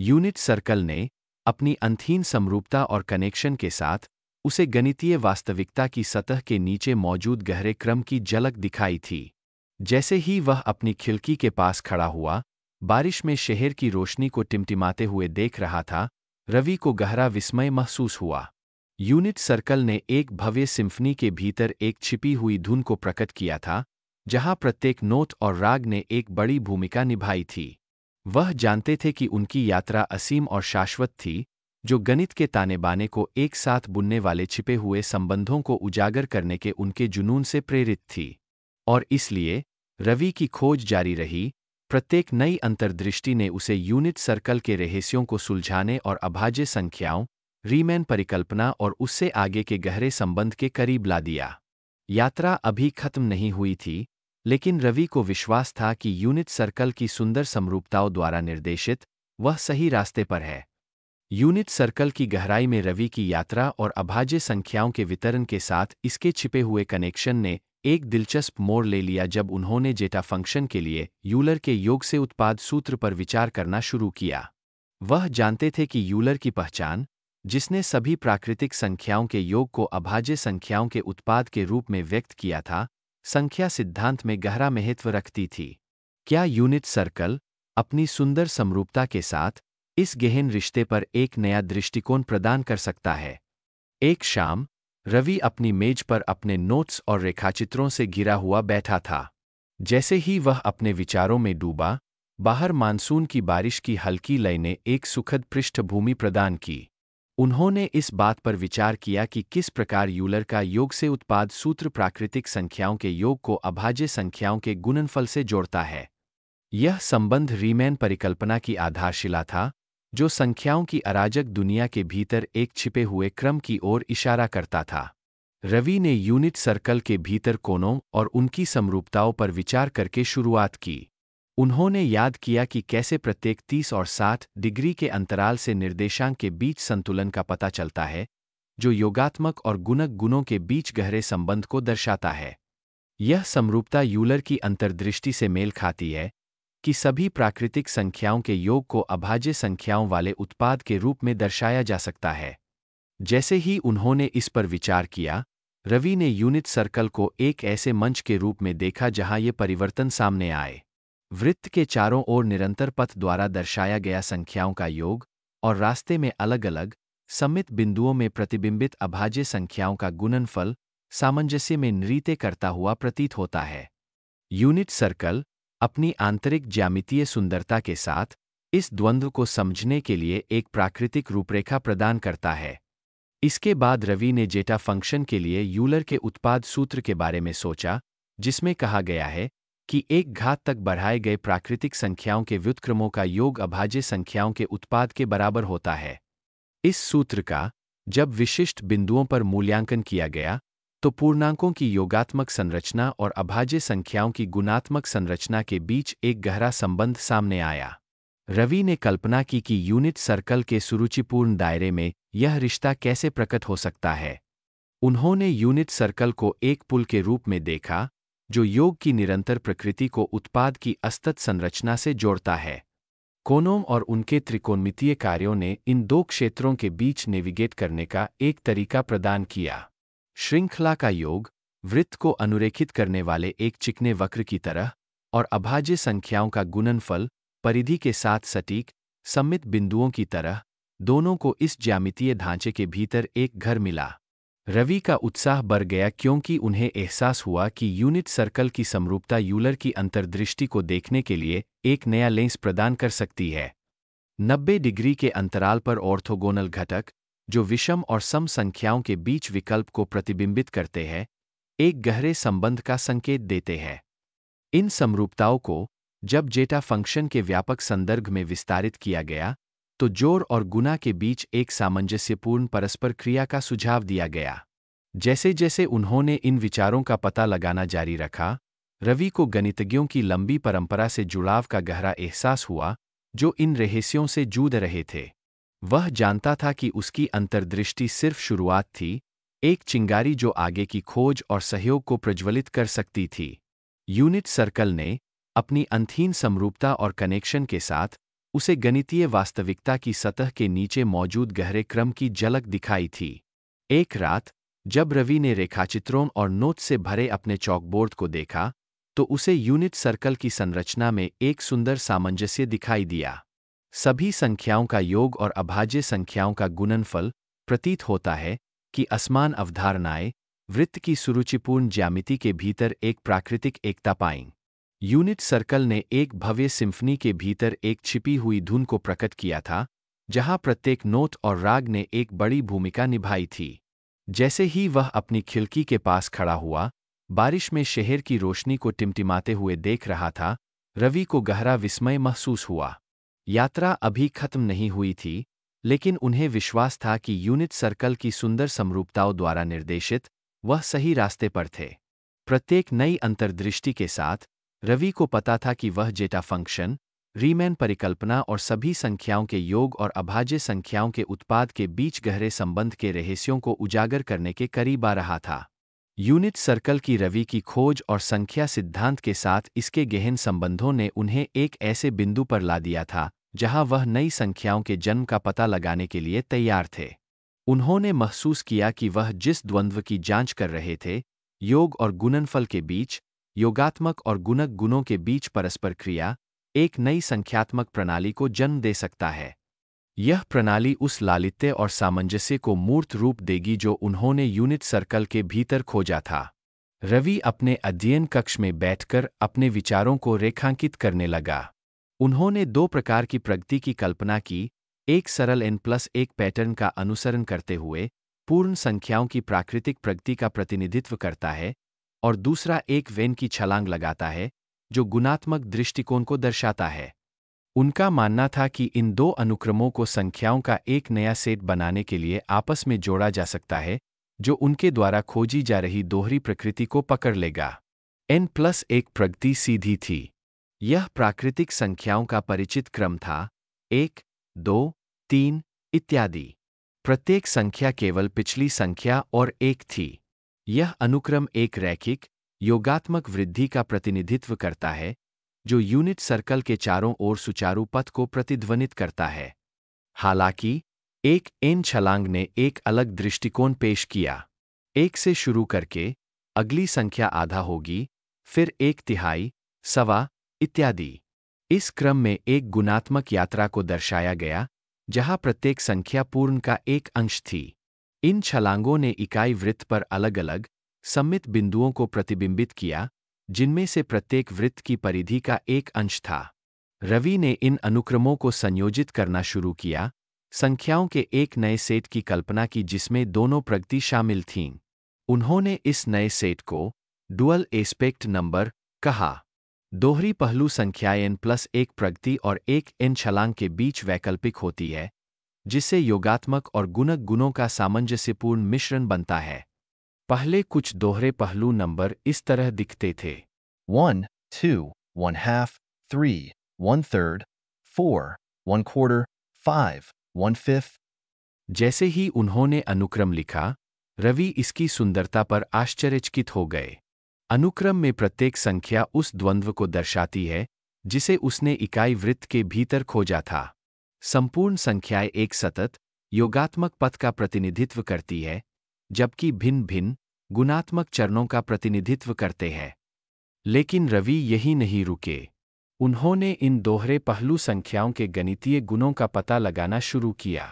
यूनिट सर्कल ने अपनी अंथीन समरूपता और कनेक्शन के साथ उसे गणितीय वास्तविकता की सतह के नीचे मौजूद गहरे क्रम की झलक दिखाई थी जैसे ही वह अपनी खिलकी के पास खड़ा हुआ बारिश में शहर की रोशनी को टिमटिमाते हुए देख रहा था रवि को गहरा विस्मय महसूस हुआ यूनिट सर्कल ने एक भव्य सिम्फनी के भीतर एक छिपी हुई धुन को प्रकट किया था जहां प्रत्येक नोट और राग ने एक बड़ी भूमिका निभाई थी वह जानते थे कि उनकी यात्रा असीम और शाश्वत थी जो गणित के ताने बाने को एक साथ बुनने वाले छिपे हुए संबंधों को उजागर करने के उनके जुनून से प्रेरित थी और इसलिए रवि की खोज जारी रही प्रत्येक नई अंतर्दृष्टि ने उसे यूनिट सर्कल के रहस्यों को सुलझाने और अभाज्य संख्याओं रीमैन परिकल्पना और उससे आगे के गहरे संबंध के करीब ला दिया यात्रा अभी खत्म नहीं हुई थी लेकिन रवि को विश्वास था कि यूनिट सर्कल की सुंदर समरूपताओं द्वारा निर्देशित वह सही रास्ते पर है यूनिट सर्कल की गहराई में रवि की यात्रा और अभाज्य संख्याओं के वितरण के साथ इसके छिपे हुए कनेक्शन ने एक दिलचस्प मोड़ ले लिया जब उन्होंने जेटा फंक्शन के लिए यूलर के योग से उत्पाद सूत्र पर विचार करना शुरू किया वह जानते थे कि यूलर की पहचान जिसने सभी प्राकृतिक संख्याओं के योग को अभाज्य संख्याओं के उत्पाद के रूप में व्यक्त किया था संख्या सिद्धांत में गहरा महत्व रखती थी क्या यूनिट सर्कल अपनी सुंदर समरूपता के साथ इस गहन रिश्ते पर एक नया दृष्टिकोण प्रदान कर सकता है एक शाम रवि अपनी मेज पर अपने नोट्स और रेखाचित्रों से घिरा हुआ बैठा था जैसे ही वह अपने विचारों में डूबा बाहर मानसून की बारिश की हल्की लय ने एक सुखद पृष्ठभूमि प्रदान की उन्होंने इस बात पर विचार किया कि किस प्रकार यूलर का योग से उत्पाद सूत्र प्राकृतिक संख्याओं के योग को अभाज्य संख्याओं के गुणनफल से जोड़ता है यह संबंध रीमैन परिकल्पना की आधारशिला था जो संख्याओं की अराजक दुनिया के भीतर एक छिपे हुए क्रम की ओर इशारा करता था रवि ने यूनिट सर्कल के भीतर कोनों और उनकी समरूपताओं पर विचार करके शुरुआत की उन्होंने याद किया कि कैसे प्रत्येक 30 और 60 डिग्री के अंतराल से निर्देशांक के बीच संतुलन का पता चलता है जो योगात्मक और गुणक गुणों के बीच गहरे संबंध को दर्शाता है यह समरूपता यूलर की अंतर्दृष्टि से मेल खाती है कि सभी प्राकृतिक संख्याओं के योग को अभाज्य संख्याओं वाले उत्पाद के रूप में दर्शाया जा सकता है जैसे ही उन्होंने इस पर विचार किया रवि ने यूनिट सर्कल को एक ऐसे मंच के रूप में देखा जहां ये परिवर्तन सामने आए वृत्त के चारों ओर निरंतर पथ द्वारा दर्शाया गया संख्याओं का योग और रास्ते में अलग अलग सम्मित बिंदुओं में प्रतिबिंबित अभाज्य संख्याओं का गुणनफल सामंजस्य में नृत्य करता हुआ प्रतीत होता है यूनिट सर्कल अपनी आंतरिक ज्यामितीय सुंदरता के साथ इस द्वंद्व को समझने के लिए एक प्राकृतिक रूपरेखा प्रदान करता है इसके बाद रवि ने जेटा फंक्शन के लिए यूलर के उत्पाद सूत्र के बारे में सोचा जिसमें कहा गया है कि एक घात तक बढ़ाए गए प्राकृतिक संख्याओं के व्युत्क्रमों का योग अभाज्य संख्याओं के उत्पाद के बराबर होता है इस सूत्र का जब विशिष्ट बिंदुओं पर मूल्यांकन किया गया तो पूर्णांकों की योगात्मक संरचना और अभाज्य संख्याओं की गुणात्मक संरचना के बीच एक गहरा संबंध सामने आया रवि ने कल्पना की कि यूनिट सर्कल के सुरुचिपूर्ण दायरे में यह रिश्ता कैसे प्रकट हो सकता है उन्होंने यूनिट सर्कल को एक पुल के रूप में देखा जो योग की निरंतर प्रकृति को उत्पाद की अस्तत संरचना से जोड़ता है कोनोम और उनके त्रिकोणमितीय कार्यों ने इन दो क्षेत्रों के बीच नेविगेट करने का एक तरीका प्रदान किया श्रृंखला का योग वृत्त को अनुरेखित करने वाले एक चिकने वक्र की तरह और अभाज्य संख्याओं का गुणनफल परिधि के साथ सटीक सम्मित बिंदुओं की तरह दोनों को इस ज्यामितीय ढांचे के भीतर एक घर मिला रवि का उत्साह बढ़ गया क्योंकि उन्हें एहसास हुआ कि यूनिट सर्कल की समरूपता यूलर की अंतर्दृष्टि को देखने के लिए एक नया लेंस प्रदान कर सकती है 90 डिग्री के अंतराल पर ऑर्थोगोनल घटक जो विषम और सम संख्याओं के बीच विकल्प को प्रतिबिंबित करते हैं एक गहरे संबंध का संकेत देते हैं इन समरूपताओं को जब जेटा फंक्शन के व्यापक संदर्भ में विस्तारित किया गया तो जोर और गुना के बीच एक सामंजस्यपूर्ण परस्पर क्रिया का सुझाव दिया गया जैसे जैसे उन्होंने इन विचारों का पता लगाना जारी रखा रवि को गणितज्ञों की लंबी परंपरा से जुड़ाव का गहरा एहसास हुआ जो इन रहस्यों से जूद रहे थे वह जानता था कि उसकी अंतर्दृष्टि सिर्फ शुरुआत थी एक चिंगारी जो आगे की खोज और सहयोग को प्रज्वलित कर सकती थी यूनिट सर्कल ने अपनी अंथीन समरूपता और कनेक्शन के साथ उसे गणितीय वास्तविकता की सतह के नीचे मौजूद गहरे क्रम की झलक दिखाई थी एक रात जब रवि ने रेखाचित्रों और नोट से भरे अपने चौकबोर्ड को देखा तो उसे यूनिट सर्कल की संरचना में एक सुंदर सामंजस्य दिखाई दिया सभी संख्याओं का योग और अभाज्य संख्याओं का गुणनफल प्रतीत होता है कि असमान अवधारणाएं वृत्त की सुरुचिपूर्ण ज्यामिति के भीतर एक प्राकृतिक एकता पाएं यूनिट सर्कल ने एक भव्य सिम्फनी के भीतर एक छिपी हुई धुन को प्रकट किया था जहां प्रत्येक नोट और राग ने एक बड़ी भूमिका निभाई थी जैसे ही वह अपनी खिड़की के पास खड़ा हुआ बारिश में शहर की रोशनी को टिमटिमाते हुए देख रहा था रवि को गहरा विस्मय महसूस हुआ यात्रा अभी खत्म नहीं हुई थी लेकिन उन्हें विश्वास था कि यूनिट सर्कल की सुंदर समरूपताओं द्वारा निर्देशित वह सही रास्ते पर थे प्रत्येक नई अंतर्दृष्टि के साथ रवि को पता था कि वह जेटा फंक्शन रीमैन परिकल्पना और सभी संख्याओं के योग और अभाज्य संख्याओं के उत्पाद के बीच गहरे संबंध के रहस्यों को उजागर करने के करीब आ रहा था यूनिट सर्कल की रवि की खोज और संख्या सिद्धांत के साथ इसके गहन संबंधों ने उन्हें एक ऐसे बिंदु पर ला दिया था जहां वह नई संख्याओं के जन्म का पता लगाने के लिए तैयार थे उन्होंने महसूस किया कि वह जिस द्वंद्व की जांच कर रहे थे योग और गुणनफल के बीच योगात्मक और गुणक गुणों के बीच परस्पर क्रिया एक नई संख्यात्मक प्रणाली को जन्म दे सकता है यह प्रणाली उस लालित्य और सामंजस्य को मूर्त रूप देगी जो उन्होंने यूनिट सर्कल के भीतर खोजा था रवि अपने अध्ययन कक्ष में बैठकर अपने विचारों को रेखांकित करने लगा उन्होंने दो प्रकार की प्रगति की कल्पना की एक सरल एन प्लस एक पैटर्न का अनुसरण करते हुए पूर्ण संख्याओं की प्राकृतिक प्रगति का प्रतिनिधित्व करता है और दूसरा एक वेन की छलांग लगाता है जो गुणात्मक दृष्टिकोण को दर्शाता है उनका मानना था कि इन दो अनुक्रमों को संख्याओं का एक नया सेट बनाने के लिए आपस में जोड़ा जा सकता है जो उनके द्वारा खोजी जा रही दोहरी प्रकृति को पकड़ लेगा एन प्लस एक प्रगति सीधी थी यह प्राकृतिक संख्याओं का परिचित क्रम था एक दो तीन इत्यादि प्रत्येक संख्या केवल पिछली संख्या और एक थी यह अनुक्रम एक रैखिक योगात्मक वृद्धि का प्रतिनिधित्व करता है जो यूनिट सर्कल के चारों ओर सुचारू पथ को प्रतिध्वनित करता है हालांकि एक एन छलांग ने एक अलग दृष्टिकोण पेश किया एक से शुरू करके अगली संख्या आधा होगी फिर एक तिहाई सवा इत्यादि इस क्रम में एक गुणात्मक यात्रा को दर्शाया गया जहां प्रत्येक संख्या पूर्ण का एक अंश थी इन छलांगों ने इकाई वृत्त पर अलग अलग सम्मित बिंदुओं को प्रतिबिंबित किया जिनमें से प्रत्येक वृत्त की परिधि का एक अंश था रवि ने इन अनुक्रमों को संयोजित करना शुरू किया संख्याओं के एक नए सेट की कल्पना की जिसमें दोनों प्रगति शामिल थीं उन्होंने इस नए सेट को डुअल एस्पेक्ट नंबर कहा दोहरी पहलू संख्या एन प्लस एक प्रगति और एक एन छलांग के बीच वैकल्पिक होती है जिससे योगात्मक और गुणक गुणों का सामंजस्यपूर्ण मिश्रण बनता है पहले कुछ दोहरे पहलू नंबर इस तरह दिखते थे one two one half three one third four one quarter five one fifth जैसे ही उन्होंने अनुक्रम लिखा रवि इसकी सुंदरता पर आश्चर्यचकित हो गए अनुक्रम में प्रत्येक संख्या उस द्वंद्व को दर्शाती है जिसे उसने इकाई वृत्त के भीतर खोजा था संपूर्ण संख्याएं एक सतत योगात्मक पथ का प्रतिनिधित्व करती है जबकि भिन्न भिन्न गुणात्मक चरणों का प्रतिनिधित्व करते हैं लेकिन रवि यही नहीं रुके उन्होंने इन दोहरे पहलू संख्याओं के गणितीय गुणों का पता लगाना शुरू किया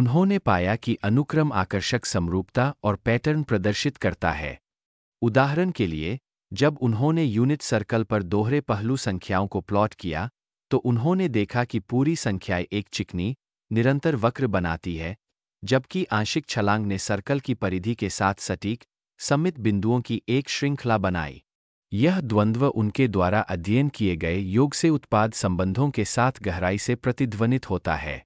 उन्होंने पाया कि अनुक्रम आकर्षक समरूपता और पैटर्न प्रदर्शित करता है उदाहरण के लिए जब उन्होंने यूनिट सर्कल पर दोहरे पहलू संख्याओं को प्लॉट किया तो उन्होंने देखा कि पूरी संख्याएं एक चिकनी निरंतर वक्र बनाती है जबकि आंशिक छलांग ने सर्कल की परिधि के साथ सटीक सम्मित बिंदुओं की एक श्रृंखला बनाई यह द्वंद्व उनके द्वारा अध्ययन किए गए योग से उत्पाद संबंधों के साथ गहराई से प्रतिध्वनित होता है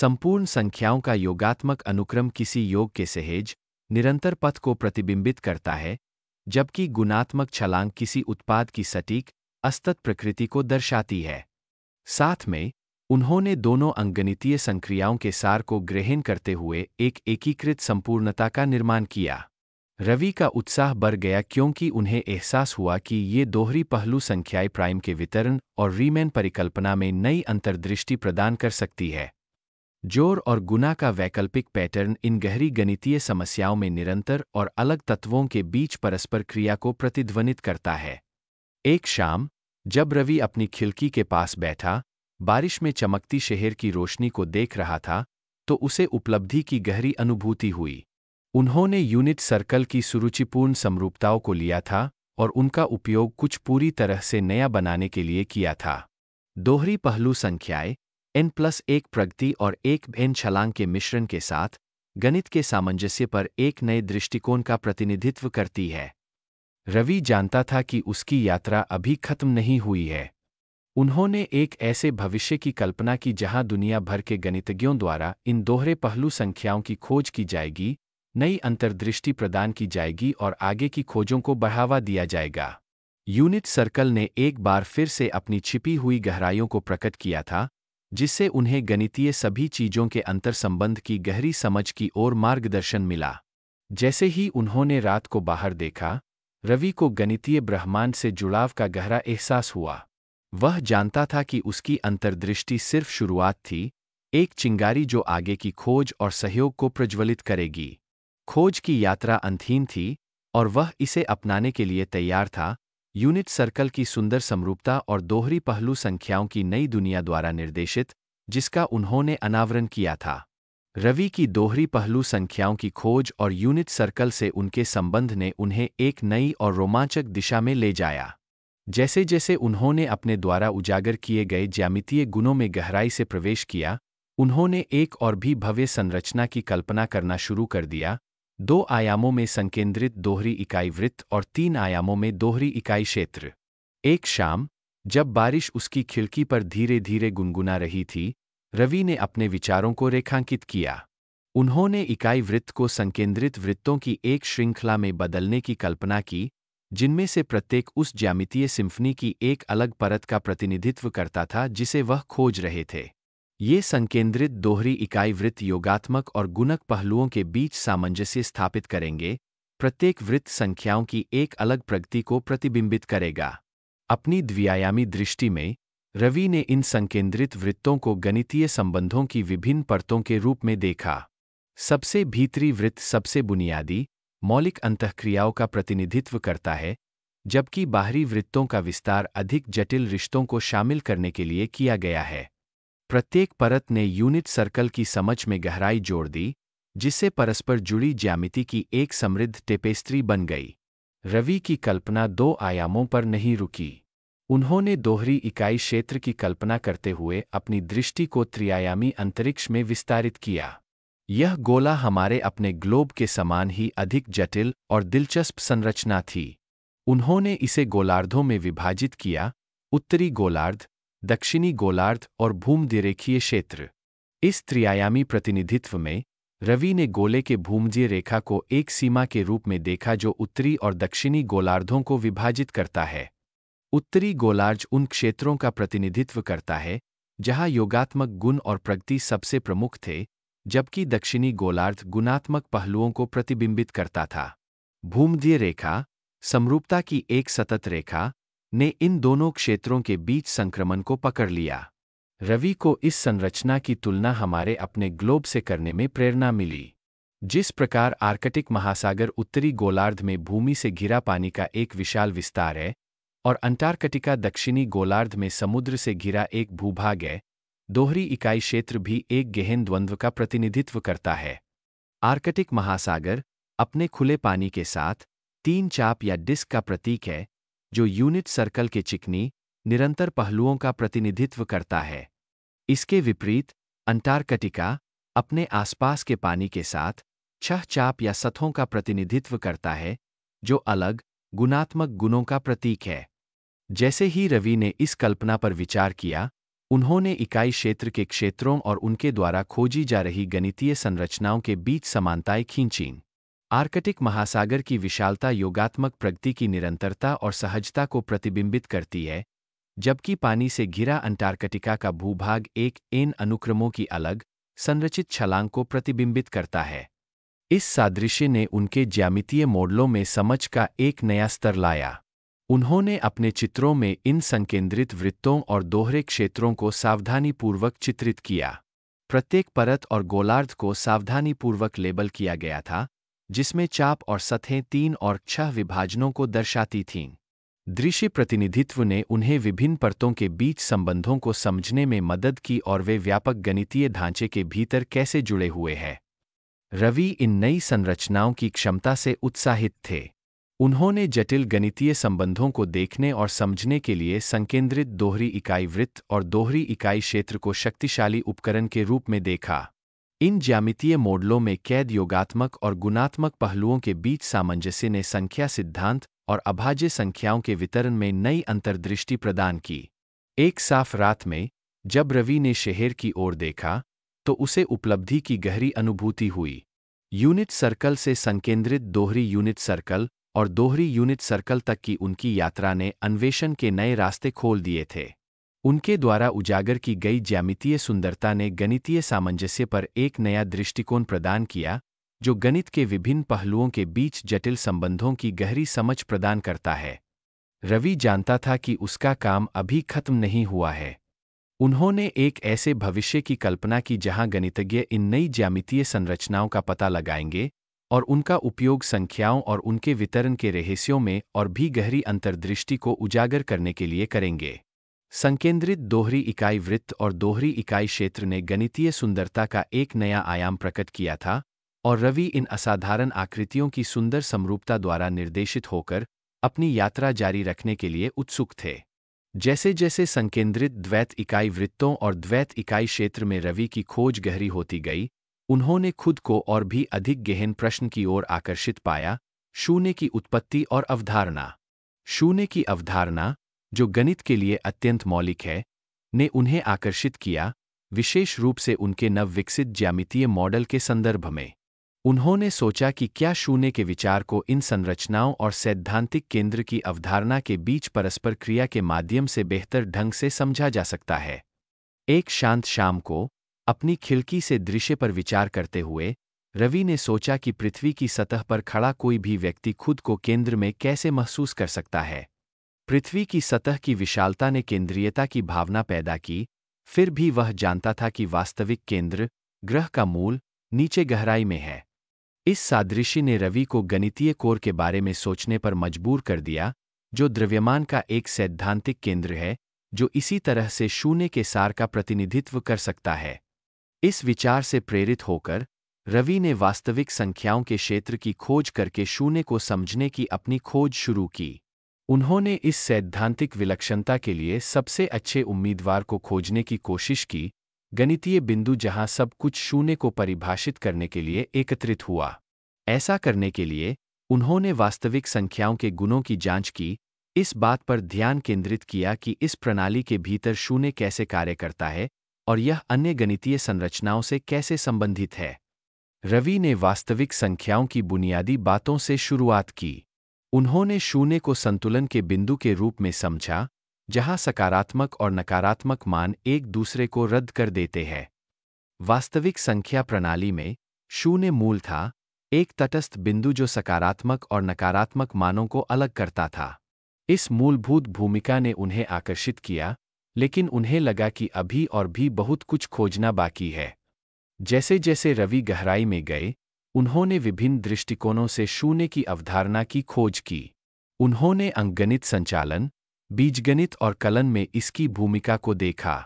संपूर्ण संख्याओं का योगात्मक अनुक्रम किसी योग के सहेज निरंतर पथ को प्रतिबिंबित करता है जबकि गुणात्मक छलांग किसी उत्पाद की सटीक अस्तत प्रकृति को दर्शाती है साथ में उन्होंने दोनों अंगणितीय संक्रियाओं के सार को ग्रहण करते हुए एक एकीकृत संपूर्णता का निर्माण किया रवि का उत्साह बढ़ गया क्योंकि उन्हें एहसास हुआ कि ये दोहरी पहलू संख्याएं प्राइम के वितरण और रीमैन परिकल्पना में नई अंतर्दृष्टि प्रदान कर सकती है जोर और गुना का वैकल्पिक पैटर्न इन गहरी गणितीय समस्याओं में निरंतर और अलग तत्वों के बीच परस्पर क्रिया को प्रतिध्वनित करता है एक शाम जब रवि अपनी खिलकी के पास बैठा बारिश में चमकती शहर की रोशनी को देख रहा था तो उसे उपलब्धि की गहरी अनुभूति हुई उन्होंने यूनिट सर्कल की सुरुचिपूर्ण समरूपताओं को लिया था और उनका उपयोग कुछ पूरी तरह से नया बनाने के लिए किया था दोहरी पहलू संख्याएं एन प्लस एक प्रगति और एक एन छलांग के मिश्रण के साथ गणित के सामंजस्य पर एक नए दृष्टिकोण का प्रतिनिधित्व करती है रवि जानता था कि उसकी यात्रा अभी खत्म नहीं हुई है उन्होंने एक ऐसे भविष्य की कल्पना की जहां दुनिया भर के गणितज्ञों द्वारा इन दोहरे पहलू संख्याओं की खोज की जाएगी नई अंतर्दृष्टि प्रदान की जाएगी और आगे की खोजों को बढ़ावा दिया जाएगा यूनिट सर्कल ने एक बार फिर से अपनी छिपी हुई गहराइयों को प्रकट किया था जिससे उन्हें गणितीय सभी चीजों के संबंध की गहरी समझ की ओर मार्गदर्शन मिला जैसे ही उन्होंने रात को बाहर देखा रवि को गणितीय ब्रह्मांड से जुड़ाव का गहरा एहसास हुआ वह जानता था कि उसकी अंतर्दृष्टि सिर्फ शुरुआत थी एक चिंगारी जो आगे की खोज और सहयोग को प्रज्वलित करेगी खोज की यात्रा अंतहीन थी और वह इसे अपनाने के लिए तैयार था यूनिट सर्कल की सुंदर समरूपता और दोहरी पहलू संख्याओं की नई दुनिया द्वारा निर्देशित जिसका उन्होंने अनावरण किया था रवि की दोहरी पहलू संख्याओं की खोज और यूनिट सर्कल से उनके संबंध ने उन्हें एक नई और रोमांचक दिशा में ले जाया जैसे जैसे उन्होंने अपने द्वारा उजागर किए गए ज्यामितीय गुणों में गहराई से प्रवेश किया उन्होंने एक और भी भव्य संरचना की कल्पना करना शुरू कर दिया दो आयामों में संकेंद्रित दोहरी इकाई वृत्त और तीन आयामों में दोहरी इकाई क्षेत्र एक शाम जब बारिश उसकी खिड़की पर धीरे धीरे गुनगुना रही थी रवि ने अपने विचारों को रेखांकित किया उन्होंने इकाई वृत्त को संकेंद्रित वृत्तों की एक श्रृंखला में बदलने की कल्पना की जिनमें से प्रत्येक उस ज्यामितीय सिम्फनी की एक अलग परत का प्रतिनिधित्व करता था जिसे वह खोज रहे थे ये संकेंद्रित दोहरी इकाई वृत्त योगात्मक और गुणक पहलुओं के बीच सामंजस्य स्थापित करेंगे प्रत्येक वृत्त संख्याओं की एक अलग प्रगति को प्रतिबिंबित करेगा अपनी द्वियायामी दृष्टि में रवि ने इन संकेंद्रित वृत्तों को गणितीय संबंधों की विभिन्न परतों के रूप में देखा सबसे भीतरी वृत्त सबसे बुनियादी मौलिक अंतक्रियाओं का प्रतिनिधित्व करता है जबकि बाहरी वृत्तों का विस्तार अधिक जटिल रिश्तों को शामिल करने के लिए किया गया है प्रत्येक परत ने यूनिट सर्कल की समझ में गहराई जोड़ दी जिससे परस्पर जुड़ी ज्यामिति की एक समृद्ध टेपेस्ट्री बन गई रवि की कल्पना दो आयामों पर नहीं रुकी उन्होंने दोहरी इकाई क्षेत्र की कल्पना करते हुए अपनी दृष्टि को त्रियायामी अंतरिक्ष में विस्तारित किया यह गोला हमारे अपने ग्लोब के समान ही अधिक जटिल और दिलचस्प संरचना थी उन्होंने इसे गोलार्धों में विभाजित किया उत्तरी गोलार्ध दक्षिणी गोलार्ध और भूमधिरेखीय क्षेत्र इस त्रियायामी प्रतिनिधित्व में रवि ने गोले के भूमजीय रेखा को एक सीमा के रूप में देखा जो उत्तरी और दक्षिणी गोलार्धों को विभाजित करता है उत्तरी गोलार्ध उन क्षेत्रों का प्रतिनिधित्व करता है जहां योगात्मक गुण और प्रगति सबसे प्रमुख थे जबकि दक्षिणी गोलार्ध गुणात्मक पहलुओं को प्रतिबिंबित करता था भूमध्य रेखा समरूपता की एक सतत रेखा ने इन दोनों क्षेत्रों के बीच संक्रमण को पकड़ लिया रवि को इस संरचना की तुलना हमारे अपने ग्लोब से करने में प्रेरणा मिली जिस प्रकार आर्कटिक महासागर उत्तरी गोलार्ध में भूमि से घिरा पानी का एक विशाल विस्तार है और अंटार्कटिका दक्षिणी गोलार्ध में समुद्र से घिरा एक भूभाग है दोहरी इकाई क्षेत्र भी एक गहन द्वंद्व का प्रतिनिधित्व करता है आर्कटिक महासागर अपने खुले पानी के साथ तीन चाप या डिस्क का प्रतीक है जो यूनिट सर्कल के चिकनी निरंतर पहलुओं का प्रतिनिधित्व करता है इसके विपरीत अंटार्कटिका अपने आसपास के पानी के साथ छह चाप या सतहों का प्रतिनिधित्व करता है जो अलग गुणात्मक गुणों का प्रतीक है जैसे ही रवि ने इस कल्पना पर विचार किया उन्होंने इकाई क्षेत्र के क्षेत्रों और उनके द्वारा खोजी जा रही गणितीय संरचनाओं के बीच समानताएं खींचीं आर्कटिक महासागर की विशालता योगात्मक प्रगति की निरंतरता और सहजता को प्रतिबिंबित करती है जबकि पानी से घिरा अंटार्कटिका का भूभाग एक एन अनुक्रमों की अलग संरचित छलांग को प्रतिबिंबित करता है इस सादृश्य ने उनके ज्यामितीय मॉडलों में समझ का एक नया स्तर लाया उन्होंने अपने चित्रों में इन संकेंद्रित वृत्तों और दोहरे क्षेत्रों को सावधानीपूर्वक चित्रित किया प्रत्येक परत और गोलार्ध को सावधानीपूर्वक लेबल किया गया था जिसमें चाप और सतहें तीन और छह विभाजनों को दर्शाती थीं दृश्य प्रतिनिधित्व ने उन्हें विभिन्न परतों के बीच संबंधों को समझने में मदद की और वे व्यापक गणितीय ढांचे के भीतर कैसे जुड़े हुए हैं रवि इन नई संरचनाओं की क्षमता से उत्साहित थे उन्होंने जटिल गणितीय संबंधों को देखने और समझने के लिए संकेंद्रित दोहरी इकाई वृत्त और दोहरी इकाई क्षेत्र को शक्तिशाली उपकरण के रूप में देखा इन ज्यामितीय मॉडलों में कैद योगात्मक और गुणात्मक पहलुओं के बीच सामंजस्य ने संख्या सिद्धांत और अभाज्य संख्याओं के वितरण में नई अंतर्दृष्टि प्रदान की एक साफ रात में जब रवि ने शहर की ओर देखा तो उसे उपलब्धि की गहरी अनुभूति हुई यूनिट सर्कल से संकेंद्रित दोहरी यूनिट सर्कल और दोहरी यूनिट सर्कल तक की उनकी यात्रा ने अन्वेषण के नए रास्ते खोल दिए थे उनके द्वारा उजागर की गई ज्यामितीय सुंदरता ने गणितीय सामंजस्य पर एक नया दृष्टिकोण प्रदान किया जो गणित के विभिन्न पहलुओं के बीच जटिल संबंधों की गहरी समझ प्रदान करता है रवि जानता था कि उसका काम अभी खत्म नहीं हुआ है उन्होंने एक ऐसे भविष्य की कल्पना की जहां गणितज्ञ इन नई ज्यामितीय संरचनाओं का पता लगाएंगे और उनका उपयोग संख्याओं और उनके वितरण के रहस्यों में और भी गहरी अंतर्दृष्टि को उजागर करने के लिए करेंगे संकेंद्रित दोहरी इकाई वृत्त और दोहरी इकाई क्षेत्र ने गणितीय सुंदरता का एक नया आयाम प्रकट किया था और रवि इन असाधारण आकृतियों की सुंदर समरूपता द्वारा निर्देशित होकर अपनी यात्रा जारी रखने के लिए उत्सुक थे जैसे जैसे संकेंद्रित द्वैत इकाई वृत्तों और द्वैत इकाई क्षेत्र में रवि की खोज गहरी होती गई उन्होंने खुद को और भी अधिक गहन प्रश्न की ओर आकर्षित पाया शून्य की उत्पत्ति और अवधारणा शून्य की अवधारणा जो गणित के लिए अत्यंत मौलिक है ने उन्हें आकर्षित किया विशेष रूप से उनके नवविकसित ज्यामितीय मॉडल के संदर्भ में उन्होंने सोचा कि क्या शून्य के विचार को इन संरचनाओं और सैद्धांतिक केंद्र की अवधारणा के बीच परस्पर क्रिया के माध्यम से बेहतर ढंग से समझा जा सकता है एक शांत शाम को अपनी खिड़की से दृश्य पर विचार करते हुए रवि ने सोचा कि पृथ्वी की सतह पर खड़ा कोई भी व्यक्ति खुद को केंद्र में कैसे महसूस कर सकता है पृथ्वी की सतह की विशालता ने केंद्रीयता की भावना पैदा की फिर भी वह जानता था कि वास्तविक केंद्र ग्रह का मूल नीचे गहराई में है इस सादृश्य ने रवि को गणितीय कोर के बारे में सोचने पर मजबूर कर दिया जो द्रव्यमान का एक सैद्धांतिक केंद्र है जो इसी तरह से शून्य के सार का प्रतिनिधित्व कर सकता है इस विचार से प्रेरित होकर रवि ने वास्तविक संख्याओं के क्षेत्र की खोज करके शून्य को समझने की अपनी खोज शुरू की उन्होंने इस सैद्धांतिक विलक्षणता के लिए सबसे अच्छे उम्मीदवार को खोजने की कोशिश की गणितीय बिंदु जहां सब कुछ शून्य को परिभाषित करने के लिए एकत्रित हुआ ऐसा करने के लिए उन्होंने वास्तविक संख्याओं के गुणों की जांच की इस बात पर ध्यान केंद्रित किया कि इस प्रणाली के भीतर शून्य कैसे कार्य करता है और यह अन्य गणितीय संरचनाओं से कैसे संबंधित है रवि ने वास्तविक संख्याओं की बुनियादी बातों से शुरुआत की उन्होंने शून्य को संतुलन के बिंदु के रूप में समझा जहां सकारात्मक और नकारात्मक मान एक दूसरे को रद्द कर देते हैं वास्तविक संख्या प्रणाली में शून्य मूल था एक तटस्थ बिंदु जो सकारात्मक और नकारात्मक मानों को अलग करता था इस मूलभूत भूमिका ने उन्हें आकर्षित किया लेकिन उन्हें लगा कि अभी और भी बहुत कुछ खोजना बाकी है जैसे जैसे रवि गहराई में गए उन्होंने विभिन्न दृष्टिकोणों से शून्य की अवधारणा की खोज की उन्होंने अंगणित संचालन बीजगणित और कलन में इसकी भूमिका को देखा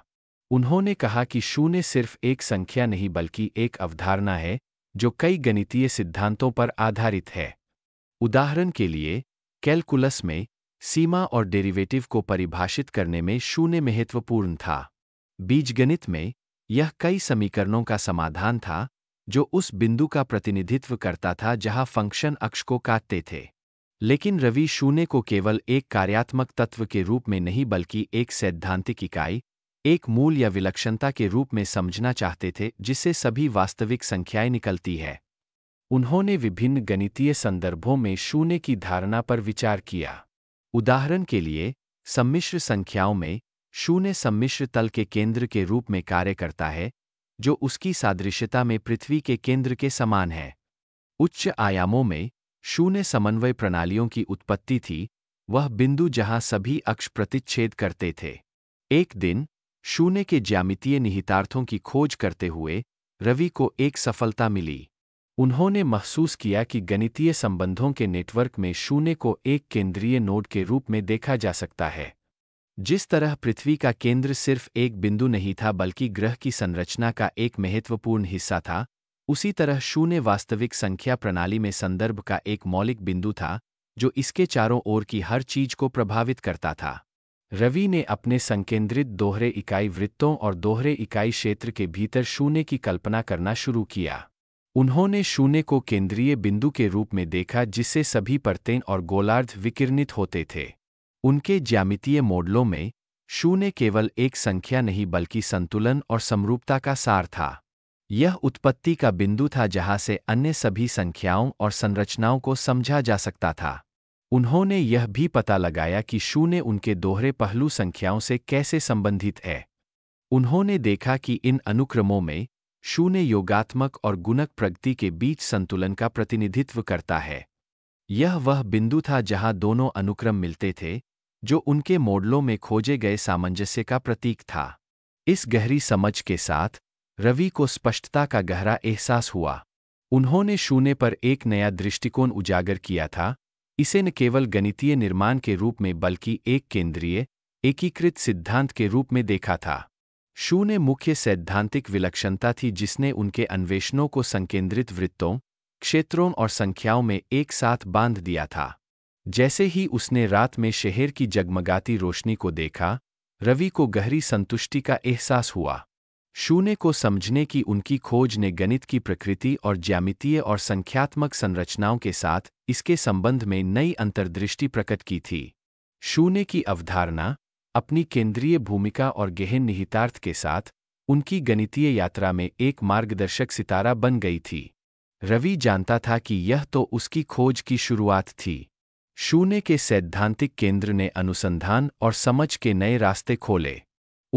उन्होंने कहा कि शून्य सिर्फ एक संख्या नहीं बल्कि एक अवधारणा है जो कई गणितीय सिद्धांतों पर आधारित है उदाहरण के लिए कैलकुलस में सीमा और डेरिवेटिव को परिभाषित करने में शून्य महत्वपूर्ण था बीजगणित में यह कई समीकरणों का समाधान था जो उस बिंदु का प्रतिनिधित्व करता था जहां फंक्शन अक्ष को काटते थे लेकिन रवि शून्य को केवल एक कार्यात्मक तत्व के रूप में नहीं बल्कि एक सैद्धांतिक इकाई एक मूल या विलक्षणता के रूप में समझना चाहते थे जिससे सभी वास्तविक संख्याएं निकलती है उन्होंने विभिन्न गणितीय संदर्भों में शून्य की धारणा पर विचार किया उदाहरण के लिए सम्मिश्र संख्याओं में शून्य सम्मिश्र तल के केंद्र के रूप में कार्य करता है जो उसकी सादृश्यता में पृथ्वी के केंद्र के समान है उच्च आयामों में शून्य समन्वय प्रणालियों की उत्पत्ति थी वह बिंदु जहां सभी अक्ष प्रतिच्छेद करते थे एक दिन शून्य के ज्यामितीय निहितार्थों की खोज करते हुए रवि को एक सफलता मिली उन्होंने महसूस किया कि गणितीय संबंधों के नेटवर्क में शून्य को एक केंद्रीय नोड के रूप में देखा जा सकता है जिस तरह पृथ्वी का केंद्र सिर्फ एक बिंदु नहीं था बल्कि ग्रह की संरचना का एक महत्वपूर्ण हिस्सा था उसी तरह शून्य वास्तविक संख्या प्रणाली में संदर्भ का एक मौलिक बिंदु था जो इसके चारों ओर की हर चीज को प्रभावित करता था रवि ने अपने संकेंद्रित दोहरे इकाई वृत्तों और दोहरे इकाई क्षेत्र के भीतर शून्य की कल्पना करना शुरू किया उन्होंने शून्य को केंद्रीय बिंदु के रूप में देखा जिससे सभी परतें और गोलार्ध विकिरणित होते थे उनके ज्यामितीय मॉडलों में शून्य केवल एक संख्या नहीं बल्कि संतुलन और समरूपता का सार था यह उत्पत्ति का बिंदु था जहां से अन्य सभी संख्याओं और संरचनाओं को समझा जा सकता था उन्होंने यह भी पता लगाया कि शून्य उनके दोहरे पहलू संख्याओं से कैसे संबंधित है उन्होंने देखा कि इन अनुक्रमों में शून्य योगात्मक और गुणक प्रगति के बीच संतुलन का प्रतिनिधित्व करता है यह वह बिंदु था जहां दोनों अनुक्रम मिलते थे जो उनके मॉडलों में खोजे गए सामंजस्य का प्रतीक था इस गहरी समझ के साथ रवि को स्पष्टता का गहरा एहसास हुआ उन्होंने शून्य पर एक नया दृष्टिकोण उजागर किया था इसे न केवल गणितीय निर्माण के रूप में बल्कि एक केंद्रीय एकीकृत सिद्धांत के रूप में देखा था शू ने मुख्य सैद्धांतिक विलक्षणता थी जिसने उनके अन्वेषणों को संकेंद्रित वृत्तों क्षेत्रों और संख्याओं में एक साथ बांध दिया था जैसे ही उसने रात में शहर की जगमगाती रोशनी को देखा रवि को गहरी संतुष्टि का एहसास हुआ शून्य को समझने की उनकी खोज ने गणित की प्रकृति और ज्यामितीय और संख्यात्मक संरचनाओं के साथ इसके संबंध में नई अंतर्दृष्टि प्रकट की थी शून्य की अवधारणा अपनी केंद्रीय भूमिका और गहन निहितार्थ के साथ उनकी गणितीय यात्रा में एक मार्गदर्शक सितारा बन गई थी रवि जानता था कि यह तो उसकी खोज की शुरुआत थी शून्य के सैद्धांतिक केंद्र ने अनुसंधान और समझ के नए रास्ते खोले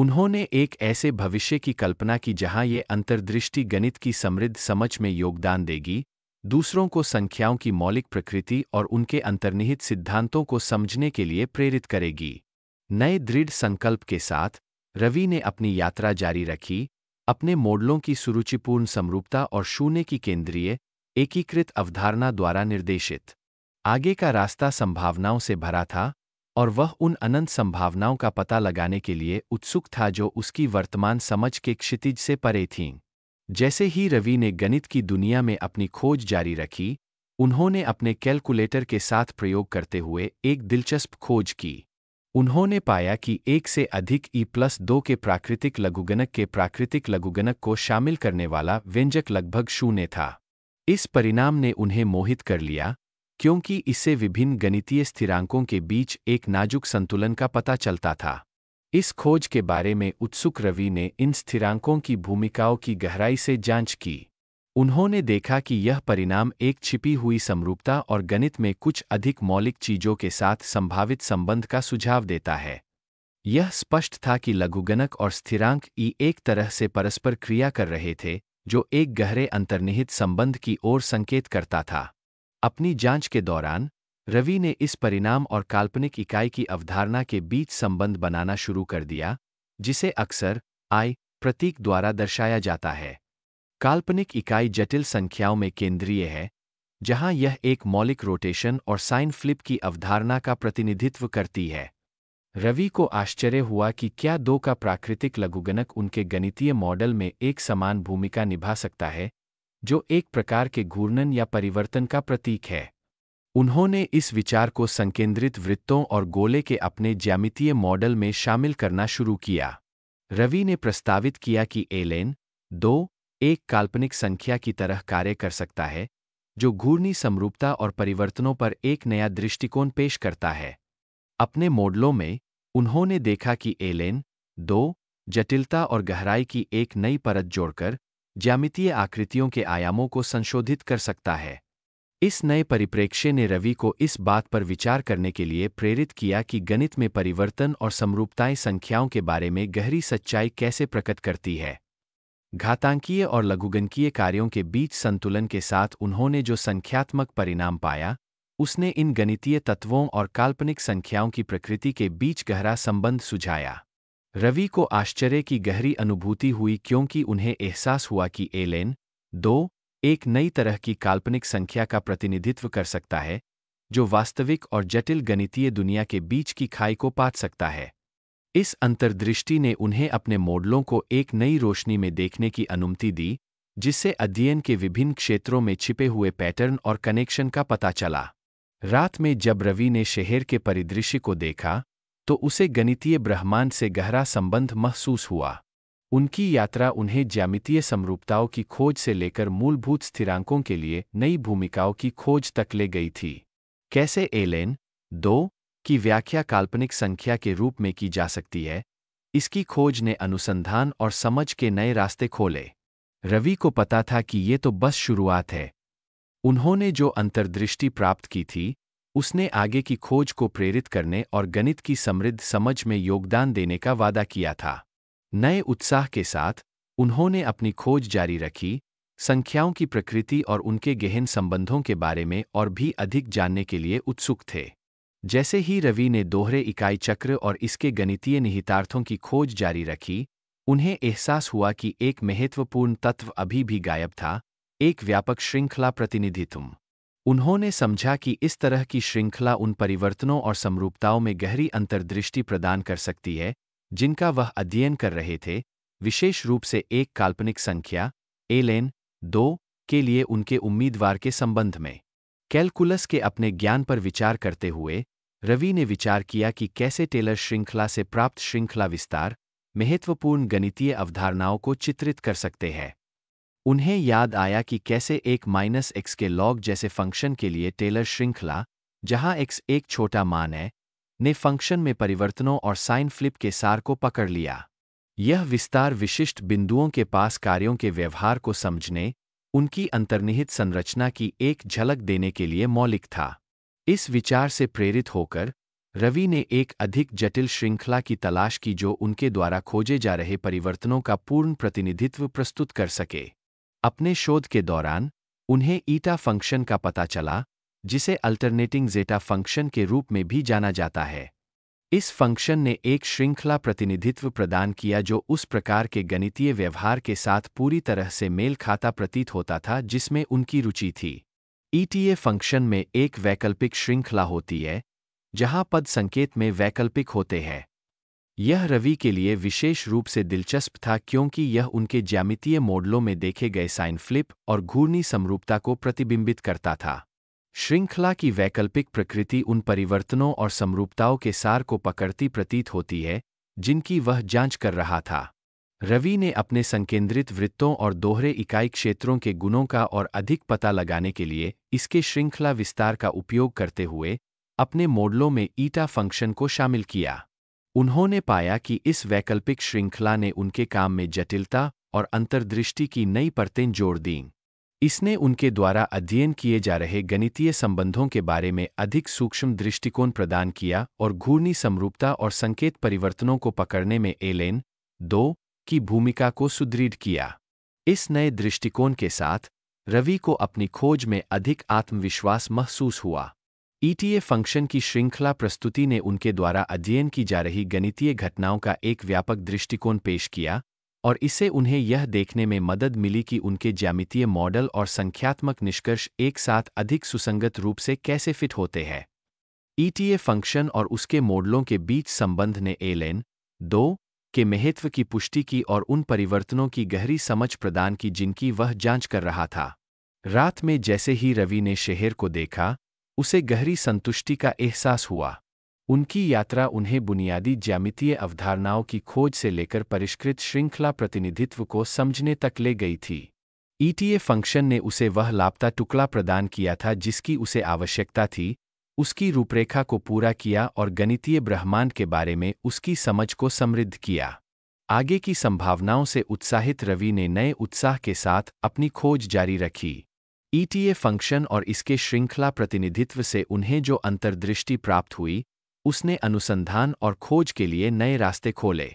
उन्होंने एक ऐसे भविष्य की कल्पना की जहां ये अंतर्दृष्टि गणित की समृद्ध समझ में योगदान देगी दूसरों को संख्याओं की मौलिक प्रकृति और उनके अंतर्निहित सिद्धांतों को समझने के लिए प्रेरित करेगी नए दृढ़ संकल्प के साथ रवि ने अपनी यात्रा जारी रखी अपने मॉडलों की सुरुचिपूर्ण समरूपता और शून्य की केंद्रीय एकीकृत अवधारणा द्वारा निर्देशित आगे का रास्ता संभावनाओं से भरा था और वह उन अनंत संभावनाओं का पता लगाने के लिए उत्सुक था जो उसकी वर्तमान समझ के क्षितिज से परे थीं जैसे ही रवि ने गणित की दुनिया में अपनी खोज जारी रखी उन्होंने अपने कैलकुलेटर के साथ प्रयोग करते हुए एक दिलचस्प खोज की उन्होंने पाया कि एक से अधिक ई e प्लस दो के प्राकृतिक लघुगणक के प्राकृतिक लघुगणक को शामिल करने वाला व्यंजक लगभग शून्य था इस परिणाम ने उन्हें मोहित कर लिया क्योंकि इससे विभिन्न गणितीय स्थिरांकों के बीच एक नाजुक संतुलन का पता चलता था इस खोज के बारे में उत्सुक रवि ने इन स्थिरांकों की भूमिकाओं की गहराई से जांच की उन्होंने देखा कि यह परिणाम एक छिपी हुई समरूपता और गणित में कुछ अधिक मौलिक चीजों के साथ संभावित संबंध का सुझाव देता है यह स्पष्ट था कि लघुगणक और स्थिरांक ई एक तरह से परस्पर क्रिया कर रहे थे जो एक गहरे अंतर्निहित संबंध की ओर संकेत करता था अपनी जांच के दौरान रवि ने इस परिणाम और काल्पनिक इकाई की अवधारणा के बीच संबंध बनाना शुरू कर दिया जिसे अक्सर आई प्रतीक द्वारा दर्शाया जाता है काल्पनिक इकाई जटिल संख्याओं में केंद्रीय है जहां यह एक मौलिक रोटेशन और साइन फ्लिप की अवधारणा का प्रतिनिधित्व करती है रवि को आश्चर्य हुआ कि क्या दो का प्राकृतिक लघुगणक उनके गणितीय मॉडल में एक समान भूमिका निभा सकता है जो एक प्रकार के घूर्णन या परिवर्तन का प्रतीक है उन्होंने इस विचार को संकेंद्रित वृत्तों और गोले के अपने ज्यामितीय मॉडल में शामिल करना शुरू किया रवि ने प्रस्तावित किया कि एलेन दो एक काल्पनिक संख्या की तरह कार्य कर सकता है जो घूर्णी समरूपता और परिवर्तनों पर एक नया दृष्टिकोण पेश करता है अपने मॉडलों में उन्होंने देखा कि एलेन दो जटिलता और गहराई की एक नई परत जोड़कर ज्यामितीय आकृतियों के आयामों को संशोधित कर सकता है इस नए परिप्रेक्ष्य ने रवि को इस बात पर विचार करने के लिए प्रेरित किया कि गणित में परिवर्तन और समरूपताएं संख्याओं के बारे में गहरी सच्चाई कैसे प्रकट करती है घातांकीय और लघुगणकीय कार्यों के बीच संतुलन के साथ उन्होंने जो संख्यात्मक परिणाम पाया उसने इन गणितीय तत्वों और काल्पनिक संख्याओं की प्रकृति के बीच गहरा संबंध सुझाया रवि को आश्चर्य की गहरी अनुभूति हुई क्योंकि उन्हें एहसास हुआ कि एलेन दो एक नई तरह की काल्पनिक संख्या का प्रतिनिधित्व कर सकता है जो वास्तविक और जटिल गणितीय दुनिया के बीच की खाई को पाट सकता है इस अंतर्दृष्टि ने उन्हें अपने मॉडलों को एक नई रोशनी में देखने की अनुमति दी जिससे अध्ययन के विभिन्न क्षेत्रों में छिपे हुए पैटर्न और कनेक्शन का पता चला रात में जब रवि ने शहर के परिदृश्य को देखा तो उसे गणितीय ब्रह्मांड से गहरा संबंध महसूस हुआ उनकी यात्रा उन्हें ज्यामितीय समरूपताओं की खोज से लेकर मूलभूत स्थिरांकों के लिए नई भूमिकाओं की खोज तक ले गई थी कैसे एलेन दो की व्याख्या काल्पनिक संख्या के रूप में की जा सकती है इसकी खोज ने अनुसंधान और समझ के नए रास्ते खोले रवि को पता था कि ये तो बस शुरुआत है उन्होंने जो अंतर्दृष्टि प्राप्त की थी उसने आगे की खोज को प्रेरित करने और गणित की समृद्ध समझ में योगदान देने का वादा किया था नए उत्साह के साथ उन्होंने अपनी खोज जारी रखी संख्याओं की प्रकृति और उनके गहन संबंधों के बारे में और भी अधिक जानने के लिए उत्सुक थे जैसे ही रवि ने दोहरे इकाई चक्र और इसके गणितीय निहितार्थों की खोज जारी रखी उन्हें एहसास हुआ कि एक महत्वपूर्ण तत्व अभी भी गायब था एक व्यापक श्रृंखला प्रतिनिधित्व उन्होंने समझा कि इस तरह की श्रृंखला उन परिवर्तनों और समरूपताओं में गहरी अंतर्दृष्टि प्रदान कर सकती है जिनका वह अध्ययन कर रहे थे विशेष रूप से एक काल्पनिक संख्या एलेन दो के लिए उनके उम्मीदवार के संबंध में कैलकुलस के अपने ज्ञान पर विचार करते हुए रवि ने विचार किया कि कैसे टेलर श्रृंखला से प्राप्त श्रृंखला विस्तार महत्वपूर्ण गणितीय अवधारणाओं को चित्रित कर सकते हैं उन्हें याद आया कि कैसे एक माइनस एक्स के लॉग जैसे फंक्शन के लिए टेलर श्रृंखला जहां एक्स एक छोटा मान है ने फंक्शन में परिवर्तनों और साइन फ्लिप के सार को पकड़ लिया यह विस्तार विशिष्ट बिंदुओं के पास कार्यों के व्यवहार को समझने उनकी अंतर्निहित संरचना की एक झलक देने के लिए मौलिक था इस विचार से प्रेरित होकर रवि ने एक अधिक जटिल श्रृंखला की तलाश की जो उनके द्वारा खोजे जा रहे परिवर्तनों का पूर्ण प्रतिनिधित्व प्रस्तुत कर सके अपने शोध के दौरान उन्हें ईटा फंक्शन का पता चला जिसे अल्टरनेटिंग जेटा फंक्शन के रूप में भी जाना जाता है इस फंक्शन ने एक श्रृंखला प्रतिनिधित्व प्रदान किया जो उस प्रकार के गणितीय व्यवहार के साथ पूरी तरह से मेल खाता प्रतीत होता था जिसमें उनकी रुचि थी ईटीए e फंक्शन में एक वैकल्पिक श्रृंखला होती है जहां पद संकेत में वैकल्पिक होते हैं यह रवि के लिए विशेष रूप से दिलचस्प था क्योंकि यह उनके ज्यामितीय मॉडलों में देखे गए साइन फ्लिप और घूर्णी समरूपता को प्रतिबिंबित करता था श्रृंखला की वैकल्पिक प्रकृति उन परिवर्तनों और समरूपताओं के सार को पकड़ती प्रतीत होती है जिनकी वह जांच कर रहा था रवि ने अपने संकेंद्रित वृत्तों और दोहरे इकाई क्षेत्रों के गुणों का और अधिक पता लगाने के लिए इसके श्रृंखला विस्तार का उपयोग करते हुए अपने मॉडलों में ईटा फंक्शन को शामिल किया उन्होंने पाया कि इस वैकल्पिक श्रृंखला ने उनके काम में जटिलता और अंतर्दृष्टि की नई परतें जोड़ दीं इसने उनके द्वारा अध्ययन किए जा रहे गणितीय संबंधों के बारे में अधिक सूक्ष्म दृष्टिकोण प्रदान किया और घूर्णी समरूपता और संकेत परिवर्तनों को पकड़ने में एलेन दो की भूमिका को सुदृढ़ किया इस नए दृष्टिकोण के साथ रवि को अपनी खोज में अधिक आत्मविश्वास महसूस हुआ ईटीए e फंक्शन की श्रृंखला प्रस्तुति ने उनके द्वारा अध्ययन की जा रही गणितीय घटनाओं का एक व्यापक दृष्टिकोण पेश किया और इसे उन्हें यह देखने में मदद मिली कि उनके ज्यामितीय मॉडल और संख्यात्मक निष्कर्ष एक साथ अधिक सुसंगत रूप से कैसे फिट होते हैं ईटीए e फंक्शन और उसके मॉडलों के बीच संबंध ने एलेन दो के महत्व की पुष्टि की और उन परिवर्तनों की गहरी समझ प्रदान की जिनकी वह जांच कर रहा था रात में जैसे ही रवि ने शहर को देखा उसे गहरी संतुष्टि का एहसास हुआ उनकी यात्रा उन्हें बुनियादी ज्यामितीय अवधारणाओं की खोज से लेकर परिष्कृत श्रृंखला प्रतिनिधित्व को समझने तक ले गई थी ईटीए e फंक्शन ने उसे वह लापता टुकड़ा प्रदान किया था जिसकी उसे आवश्यकता थी उसकी रूपरेखा को पूरा किया और गणितीय ब्रह्मांड के बारे में उसकी समझ को समृद्ध किया आगे की संभावनाओं से उत्साहित रवि ने नए उत्साह के साथ अपनी खोज जारी रखी ईटीए e फंक्शन और इसके श्रृंखला प्रतिनिधित्व से उन्हें जो अंतर्दृष्टि प्राप्त हुई उसने अनुसंधान और खोज के लिए नए रास्ते खोले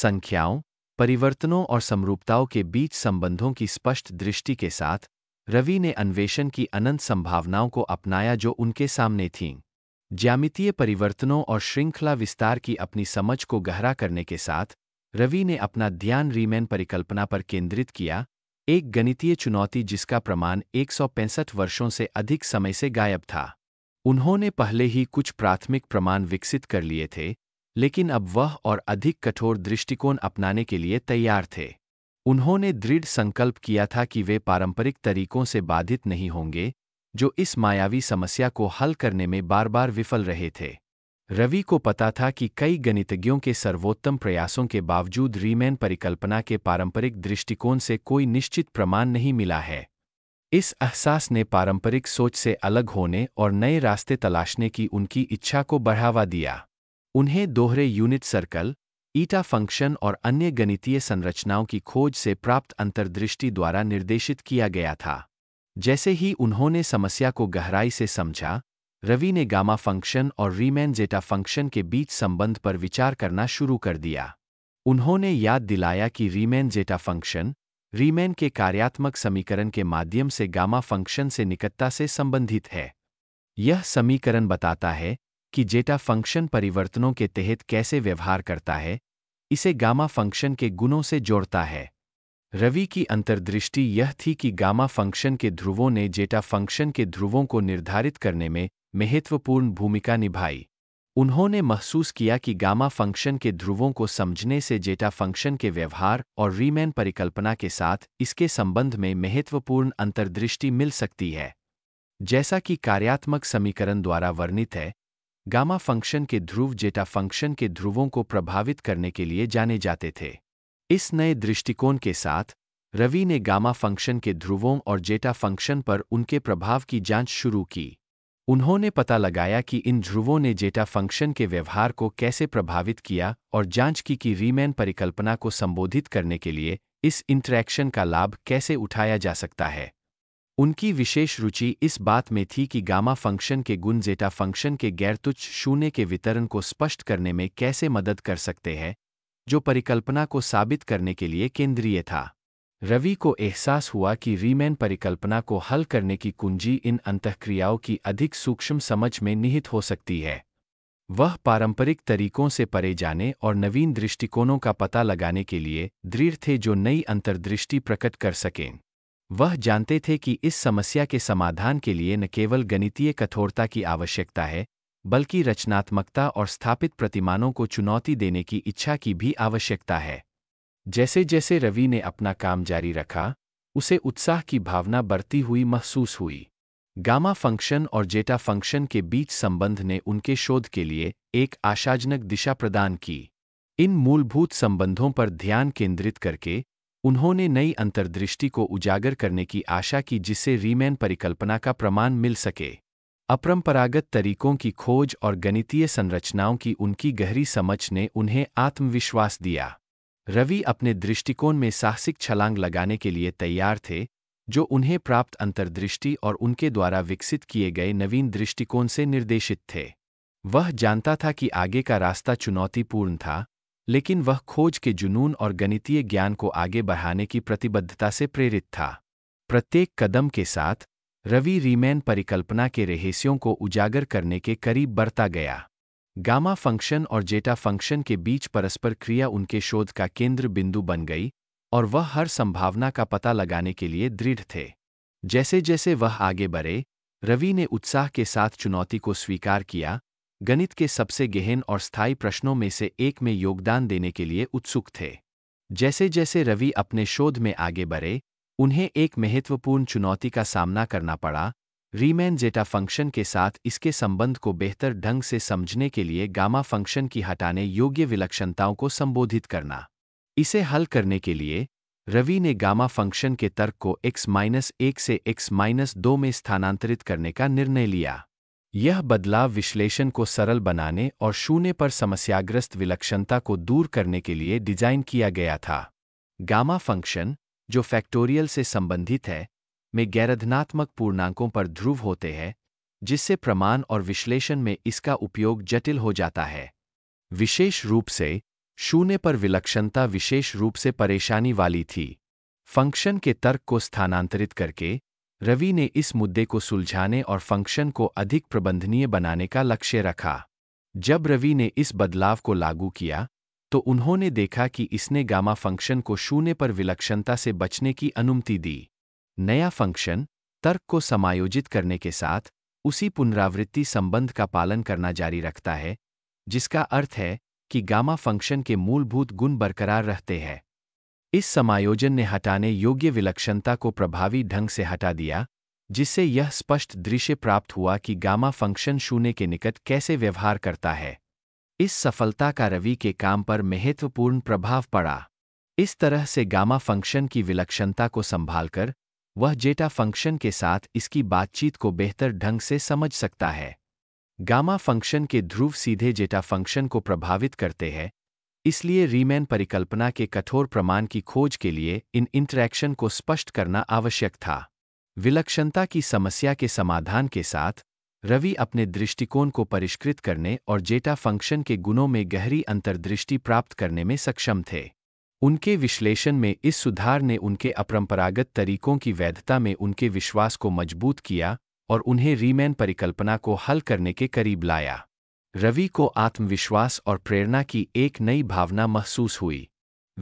संख्याओं परिवर्तनों और समरूपताओं के बीच संबंधों की स्पष्ट दृष्टि के साथ रवि ने अन्वेषण की अनंत संभावनाओं को अपनाया जो उनके सामने थीं ज्यामितीय परिवर्तनों और श्रृंखला विस्तार की अपनी समझ को गहरा करने के साथ रवि ने अपना ध्यान रीमैन परिकल्पना पर केंद्रित किया एक गणितीय चुनौती जिसका प्रमाण एक वर्षों से अधिक समय से गायब था उन्होंने पहले ही कुछ प्राथमिक प्रमाण विकसित कर लिए थे लेकिन अब वह और अधिक कठोर दृष्टिकोण अपनाने के लिए तैयार थे उन्होंने दृढ़ संकल्प किया था कि वे पारंपरिक तरीकों से बाधित नहीं होंगे जो इस मायावी समस्या को हल करने में बार बार विफल रहे थे रवि को पता था कि कई गणितज्ञों के सर्वोत्तम प्रयासों के बावजूद रीमैन परिकल्पना के पारंपरिक दृष्टिकोण से कोई निश्चित प्रमाण नहीं मिला है इस अहसास ने पारंपरिक सोच से अलग होने और नए रास्ते तलाशने की उनकी इच्छा को बढ़ावा दिया उन्हें दोहरे यूनिट सर्कल ईटा फंक्शन और अन्य गणितीय संरचनाओं की खोज से प्राप्त अंतर्दृष्टि द्वारा निर्देशित किया गया था जैसे ही उन्होंने समस्या को गहराई से समझा रवि ने गामा फंक्शन और रीमैन जेटा फंक्शन के बीच संबंध पर विचार करना शुरू कर दिया उन्होंने याद दिलाया कि रीमैन जेटा फंक्शन रीमैन के कार्यात्मक समीकरण के माध्यम से गामा फंक्शन से निकटता से संबंधित है यह समीकरण बताता है कि जेटा फंक्शन परिवर्तनों के तहत कैसे व्यवहार करता है इसे गामा फंक्शन के गुणों से जोड़ता है रवि की अंतर्दृष्टि यह थी कि गामा फंक्शन के ध्रुवों ने जेटा फंक्शन के ध्रुवों को निर्धारित करने में महत्वपूर्ण भूमिका निभाई उन्होंने महसूस किया कि गामा फंक्शन के ध्रुवों को समझने से जेटा फंक्शन के व्यवहार और रीमैन परिकल्पना के साथ इसके संबंध में महत्वपूर्ण अंतर्दृष्टि मिल सकती है जैसा कि कार्यात्मक समीकरण द्वारा वर्णित है गामा फंक्शन के ध्रुव जेटा फंक्शन के ध्रुवों को प्रभावित करने के लिए जाने जाते थे इस नए दृष्टिकोण के साथ रवि ने गामा फंक्शन के ध्रुवों और जेटा फंक्शन पर उनके प्रभाव की जांच शुरू की उन्होंने पता लगाया कि इन ध्रुवों ने जेटा फंक्शन के व्यवहार को कैसे प्रभावित किया और जांच की कि रीमैन परिकल्पना को संबोधित करने के लिए इस इंटरैक्शन का लाभ कैसे उठाया जा सकता है उनकी विशेष रुचि इस बात में थी कि गामा फंक्शन के गुण जेटा फंक्शन के गैरतुच्छ शून्य के वितरण को स्पष्ट करने में कैसे मदद कर सकते हैं जो परिकल्पना को साबित करने के लिए केंद्रीय था रवि को एहसास हुआ कि रीमैन परिकल्पना को हल करने की कुंजी इन अंतक्रियाओं की अधिक सूक्ष्म समझ में निहित हो सकती है वह पारंपरिक तरीकों से परे जाने और नवीन दृष्टिकोणों का पता लगाने के लिए दृढ़ थे जो नई अंतर्दृष्टि प्रकट कर सकें वह जानते थे कि इस समस्या के समाधान के लिए न केवल गणितीय कठोरता की आवश्यकता है बल्कि रचनात्मकता और स्थापित प्रतिमानों को चुनौती देने की इच्छा की भी आवश्यकता है जैसे जैसे रवि ने अपना काम जारी रखा उसे उत्साह की भावना बढ़ती हुई महसूस हुई गामा फंक्शन और जेटा फंक्शन के बीच संबंध ने उनके शोध के लिए एक आशाजनक दिशा प्रदान की इन मूलभूत संबंधों पर ध्यान केंद्रित करके उन्होंने नई अंतर्दृष्टि को उजागर करने की आशा की जिससे रीमैन परिकल्पना का प्रमाण मिल सके अपरंपरागत तरीकों की खोज और गणितीय संरचनाओं की उनकी गहरी समझ ने उन्हें आत्मविश्वास दिया रवि अपने दृष्टिकोण में साहसिक छलांग लगाने के लिए तैयार थे जो उन्हें प्राप्त अंतर्दृष्टि और उनके द्वारा विकसित किए गए नवीन दृष्टिकोण से निर्देशित थे वह जानता था कि आगे का रास्ता चुनौतीपूर्ण था लेकिन वह खोज के जुनून और गणितीय ज्ञान को आगे बढ़ाने की प्रतिबद्धता से प्रेरित था प्रत्येक कदम के साथ रवि रीमैन परिकल्पना के रहस्यों को उजागर करने के करीब बढ़ता गया गामा फंक्शन और जेटा फंक्शन के बीच परस्पर क्रिया उनके शोध का केंद्र बिंदु बन गई और वह हर संभावना का पता लगाने के लिए दृढ़ थे जैसे जैसे वह आगे बढ़े रवि ने उत्साह के साथ चुनौती को स्वीकार किया गणित के सबसे गहन और स्थायी प्रश्नों में से एक में योगदान देने के लिए उत्सुक थे जैसे जैसे रवि अपने शोध में आगे बढ़े उन्हें एक महत्वपूर्ण चुनौती का सामना करना पड़ा रीमैन जेटा फंक्शन के साथ इसके संबंध को बेहतर ढंग से समझने के लिए गामा फंक्शन की हटाने योग्य विलक्षणताओं को संबोधित करना इसे हल करने के लिए रवि ने गामा फंक्शन के तर्क को x माइनस एक से x माइनस दो में स्थानांतरित करने का निर्णय लिया यह बदलाव विश्लेषण को सरल बनाने और शून्य पर समस्याग्रस्त विलक्षणता को दूर करने के लिए डिज़ाइन किया गया था गामा फंक्शन जो फैक्टोरियल से संबंधित है में गैरधनात्मक पूर्णांकों पर ध्रुव होते हैं जिससे प्रमाण और विश्लेषण में इसका उपयोग जटिल हो जाता है विशेष रूप से शून्य पर विलक्षणता विशेष रूप से परेशानी वाली थी फंक्शन के तर्क को स्थानांतरित करके रवि ने इस मुद्दे को सुलझाने और फंक्शन को अधिक प्रबंधनीय बनाने का लक्ष्य रखा जब रवि ने इस बदलाव को लागू किया तो उन्होंने देखा कि इसने गामा फंक्शन को शून्य पर विलक्षणता से बचने की अनुमति दी नया फंक्शन तर्क को समायोजित करने के साथ उसी पुनरावृत्ति संबंध का पालन करना जारी रखता है जिसका अर्थ है कि गामा फंक्शन के मूलभूत गुण बरकरार रहते हैं इस समायोजन ने हटाने योग्य विलक्षणता को प्रभावी ढंग से हटा दिया जिससे यह स्पष्ट दृश्य प्राप्त हुआ कि गामा फंक्शन शून्य के निकट कैसे व्यवहार करता है इस सफलता का रवि के काम पर महत्वपूर्ण प्रभाव पड़ा इस तरह से गामा फंक्शन की विलक्षणता को संभालकर वह जेटा फंक्शन के साथ इसकी बातचीत को बेहतर ढंग से समझ सकता है गामा फंक्शन के ध्रुव सीधे जेटा फंक्शन को प्रभावित करते हैं इसलिए रीमैन परिकल्पना के कठोर प्रमाण की खोज के लिए इन इंटरैक्शन को स्पष्ट करना आवश्यक था विलक्षणता की समस्या के समाधान के साथ रवि अपने दृष्टिकोण को परिष्कृत करने और जेटा फंक्शन के गुणों में गहरी अंतर्दृष्टि प्राप्त करने में सक्षम थे उनके विश्लेषण में इस सुधार ने उनके अपरंपरागत तरीकों की वैधता में उनके विश्वास को मजबूत किया और उन्हें रीमैन परिकल्पना को हल करने के करीब लाया रवि को आत्मविश्वास और प्रेरणा की एक नई भावना महसूस हुई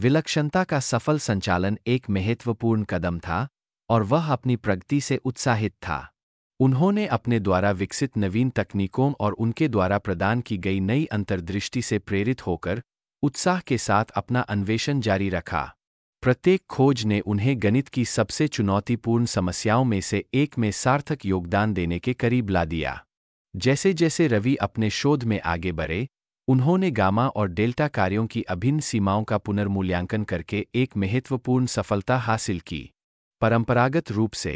विलक्षणता का सफल संचालन एक महत्वपूर्ण कदम था और वह अपनी प्रगति से उत्साहित था उन्होंने अपने द्वारा विकसित नवीन तकनीकों और उनके द्वारा प्रदान की गई नई अंतर्दृष्टि से प्रेरित होकर उत्साह के साथ अपना अन्वेषण जारी रखा प्रत्येक खोज ने उन्हें गणित की सबसे चुनौतीपूर्ण समस्याओं में से एक में सार्थक योगदान देने के करीब ला दिया जैसे जैसे रवि अपने शोध में आगे बढ़े उन्होंने गामा और डेल्टा कार्यों की अभिन्न सीमाओं का पुनर्मूल्यांकन करके एक महत्वपूर्ण सफलता हासिल की परंपरागत रूप से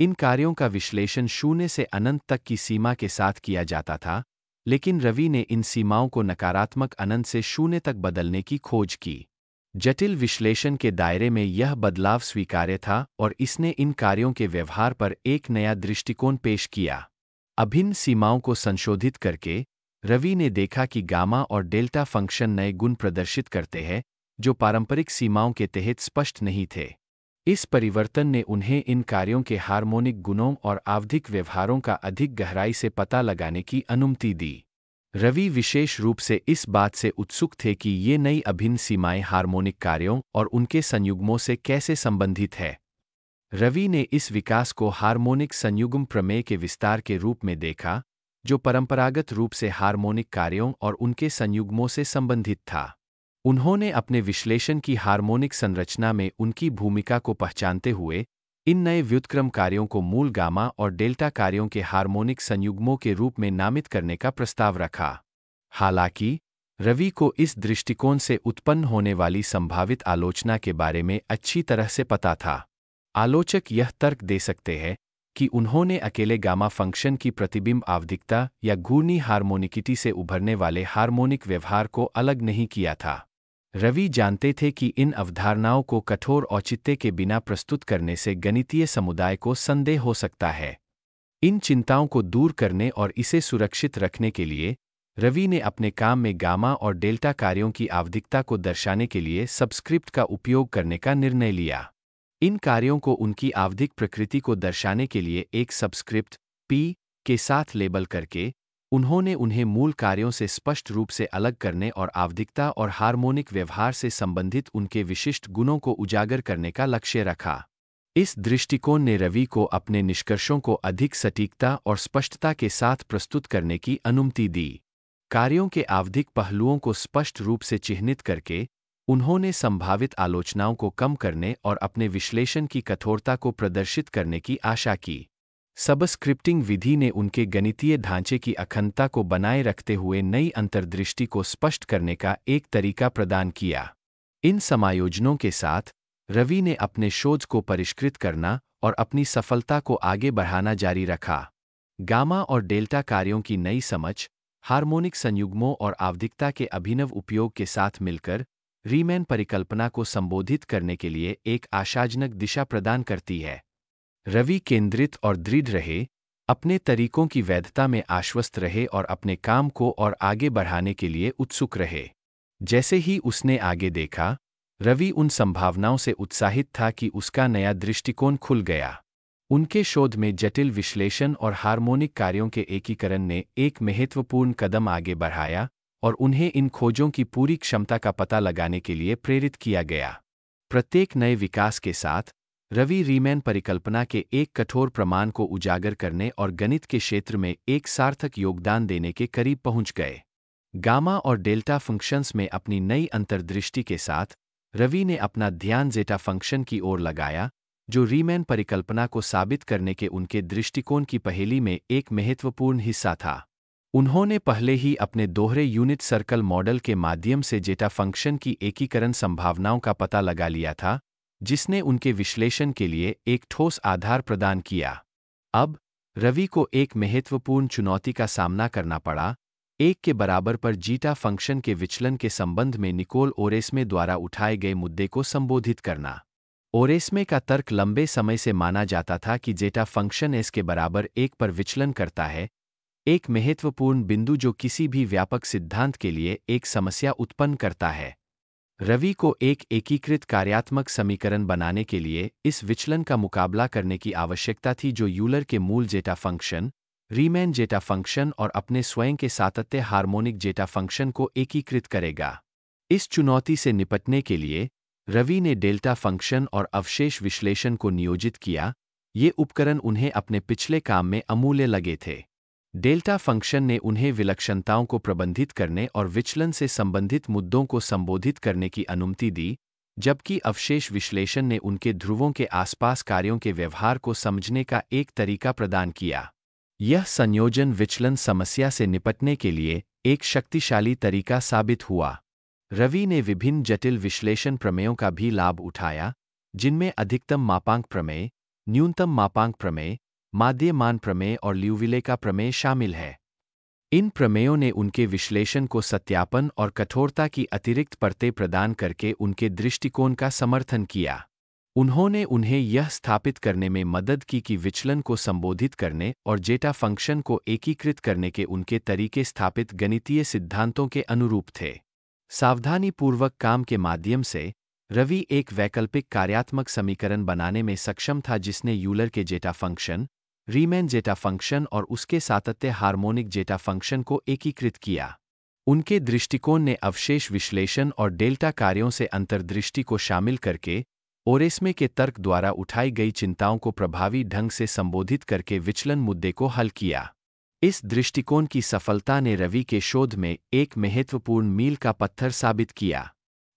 इन कार्यों का विश्लेषण शून्य से अनंत तक की सीमा के साथ किया जाता था लेकिन रवि ने इन सीमाओं को नकारात्मक अनंत से शून्य तक बदलने की खोज की जटिल विश्लेषण के दायरे में यह बदलाव स्वीकार्य था और इसने इन कार्यों के व्यवहार पर एक नया दृष्टिकोण पेश किया अभिन्न सीमाओं को संशोधित करके रवि ने देखा कि गामा और डेल्टा फंक्शन नए गुण प्रदर्शित करते हैं जो पारंपरिक सीमाओं के तहत स्पष्ट नहीं थे इस परिवर्तन ने उन्हें इन कार्यों के हार्मोनिक गुणों और आवधिक व्यवहारों का अधिक गहराई से पता लगाने की अनुमति दी रवि विशेष रूप से इस बात से उत्सुक थे कि ये नई अभिन्न सीमाएं हार्मोनिक कार्यों और उनके संयुग्मों से कैसे संबंधित है रवि ने इस विकास को हार्मोनिक संयुग्म प्रमेय के विस्तार के रूप में देखा जो परंपरागत रूप से हार्मोनिक कार्यों और उनके संयुग्मों से संबंधित था उन्होंने अपने विश्लेषण की हार्मोनिक संरचना में उनकी भूमिका को पहचानते हुए इन नए व्युत्क्रम कार्यों को मूल गामा और डेल्टा कार्यों के हार्मोनिक संयुग्मों के रूप में नामित करने का प्रस्ताव रखा हालांकि रवि को इस दृष्टिकोण से उत्पन्न होने वाली संभावित आलोचना के बारे में अच्छी तरह से पता था आलोचक यह तर्क दे सकते हैं कि उन्होंने अकेले गामा फंक्शन की प्रतिबिंब आवधिकता या घूर्णी हार्मोनिकिटी से उभरने वाले हार्मोनिक व्यवहार को अलग नहीं किया था रवि जानते थे कि इन अवधारणाओं को कठोर औचित्य के बिना प्रस्तुत करने से गणितीय समुदाय को संदेह हो सकता है इन चिंताओं को दूर करने और इसे सुरक्षित रखने के लिए रवि ने अपने काम में गामा और डेल्टा कार्यों की आवधिकता को दर्शाने के लिए सब्सक्रिप्ट का उपयोग करने का निर्णय लिया इन कार्यों को उनकी आवधिक प्रकृति को दर्शाने के लिए एक सब्सक्रिप्ट पी के साथ लेबल करके उन्होंने उन्हें मूल कार्यों से स्पष्ट रूप से अलग करने और आवधिकता और हार्मोनिक व्यवहार से संबंधित उनके विशिष्ट गुणों को उजागर करने का लक्ष्य रखा इस दृष्टिकोण ने रवि को अपने निष्कर्षों को अधिक सटीकता और स्पष्टता के साथ प्रस्तुत करने की अनुमति दी कार्यों के आवधिक पहलुओं को स्पष्ट रूप से चिह्नित करके उन्होंने संभावित आलोचनाओं को कम करने और अपने विश्लेषण की कठोरता को प्रदर्शित करने की आशा की सबस्क्रिप्टिंग विधि ने उनके गणितीय ढांचे की अखंडता को बनाए रखते हुए नई अंतर्दृष्टि को स्पष्ट करने का एक तरीका प्रदान किया इन समायोजनों के साथ रवि ने अपने शोध को परिष्कृत करना और अपनी सफलता को आगे बढ़ाना जारी रखा गामा और डेल्टा कार्यों की नई समझ हार्मोनिक संयुग्मों और आवधिकता के अभिनव उपयोग के साथ मिलकर रीमैन परिकल्पना को संबोधित करने के लिए एक आशाजनक दिशा प्रदान करती है रवि केंद्रित और दृढ़ रहे अपने तरीकों की वैधता में आश्वस्त रहे और अपने काम को और आगे बढ़ाने के लिए उत्सुक रहे जैसे ही उसने आगे देखा रवि उन संभावनाओं से उत्साहित था कि उसका नया दृष्टिकोण खुल गया उनके शोध में जटिल विश्लेषण और हार्मोनिक कार्यों के एकीकरण ने एक महत्वपूर्ण कदम आगे बढ़ाया और उन्हें इन खोजों की पूरी क्षमता का पता लगाने के लिए प्रेरित किया गया प्रत्येक नए विकास के साथ रवि रीमैन परिकल्पना के एक कठोर प्रमाण को उजागर करने और गणित के क्षेत्र में एक सार्थक योगदान देने के करीब पहुंच गए गामा और डेल्टा फंक्शंस में अपनी नई अंतर्दृष्टि के साथ रवि ने अपना ध्यान जेटा फंक्शन की ओर लगाया जो रीमैन परिकल्पना को साबित करने के उनके दृष्टिकोण की पहेली में एक महत्वपूर्ण हिस्सा था उन्होंने पहले ही अपने दोहरे यूनिट सर्कल मॉडल के माध्यम से जेटा फंक्शन की एकीकरण संभावनाओं का पता लगा लिया था जिसने उनके विश्लेषण के लिए एक ठोस आधार प्रदान किया अब रवि को एक महत्वपूर्ण चुनौती का सामना करना पड़ा एक के बराबर पर जीटा फंक्शन के विचलन के संबंध में निकोल ओरेस्मे द्वारा उठाए गए मुद्दे को संबोधित करना ओरेस्मे का तर्क लंबे समय से माना जाता था कि जेटा फंक्शन एस के बराबर एक पर विचलन करता है एक महत्वपूर्ण बिंदु जो किसी भी व्यापक सिद्धांत के लिए एक समस्या उत्पन्न करता है रवि को एक एकीकृत कार्यात्मक समीकरण बनाने के लिए इस विचलन का मुकाबला करने की आवश्यकता थी जो यूलर के मूल zeta function Riemann zeta function और अपने स्वयं के सातत्य हार्मोनिक जेटा फंक्शन को एकीकृत करेगा इस चुनौती से निपटने के लिए रवि ने डेल्टा फंक्शन और अवशेष विश्लेषण को नियोजित किया ये उपकरण उन्हें अपने पिछले काम में अमूल्य लगे थे डेल्टा फंक्शन ने उन्हें विलक्षणताओं को प्रबंधित करने और विचलन से संबंधित मुद्दों को संबोधित करने की अनुमति दी जबकि अवशेष विश्लेषण ने उनके ध्रुवों के आसपास कार्यों के व्यवहार को समझने का एक तरीका प्रदान किया यह संयोजन विचलन समस्या से निपटने के लिए एक शक्तिशाली तरीका साबित हुआ रवि ने विभिन्न जटिल विश्लेषण प्रमेयों का भी लाभ उठाया जिनमें अधिकतम मापांक प्रमेय न्यूनतम मापांक प्रमेय माध्यमान प्रमेय और ल्यूविले का प्रमेय शामिल है इन प्रमेयों ने उनके विश्लेषण को सत्यापन और कठोरता की अतिरिक्त परतें प्रदान करके उनके दृष्टिकोण का समर्थन किया उन्होंने उन्हें यह स्थापित करने में मदद की कि विचलन को संबोधित करने और जेटा फंक्शन को एकीकृत करने के उनके तरीके स्थापित गणितीय सिद्धांतों के अनुरूप थे सावधानीपूर्वक काम के माध्यम से रवि एक वैकल्पिक कार्यात्मक समीकरण बनाने में सक्षम था जिसने यूलर के zeta function Riemann zeta function और उसके सातत्य हार्मोनिक जेटा फंक्शन को एकीकृत किया उनके दृष्टिकोण ने अवशेष विश्लेषण और डेल्टा कार्यों से अंतर्दृष्टि को शामिल करके ओरेस्मे के तर्क द्वारा उठाई गई चिंताओं को प्रभावी ढंग से संबोधित करके विचलन मुद्दे को हल किया इस दृष्टिकोण की सफलता ने रवि के शोध में एक महत्वपूर्ण मील का पत्थर साबित किया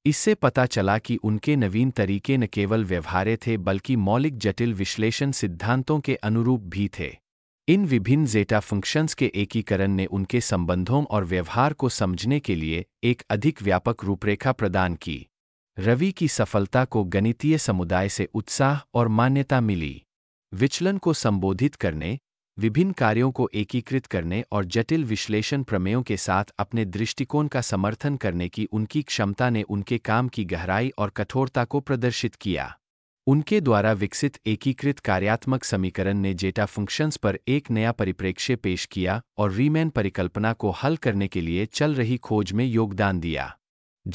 इससे पता चला कि उनके नवीन तरीके न केवल व्यवहार्य थे बल्कि मौलिक जटिल विश्लेषण सिद्धांतों के अनुरूप भी थे इन विभिन्न जेटा फंक्शंस के एकीकरण ने उनके संबंधों और व्यवहार को समझने के लिए एक अधिक व्यापक रूपरेखा प्रदान की रवि की सफलता को गणितीय समुदाय से उत्साह और मान्यता मिली विचलन को संबोधित करने विभिन्न कार्यों को एकीकृत करने और जटिल विश्लेषण प्रमेयों के साथ अपने दृष्टिकोण का समर्थन करने की उनकी क्षमता ने उनके काम की गहराई और कठोरता को प्रदर्शित किया उनके द्वारा विकसित एकीकृत कार्यात्मक समीकरण ने जेटा फंक्शंस पर एक नया परिप्रेक्ष्य पेश किया और रीमैन परिकल्पना को हल करने के लिए चल रही खोज में योगदान दिया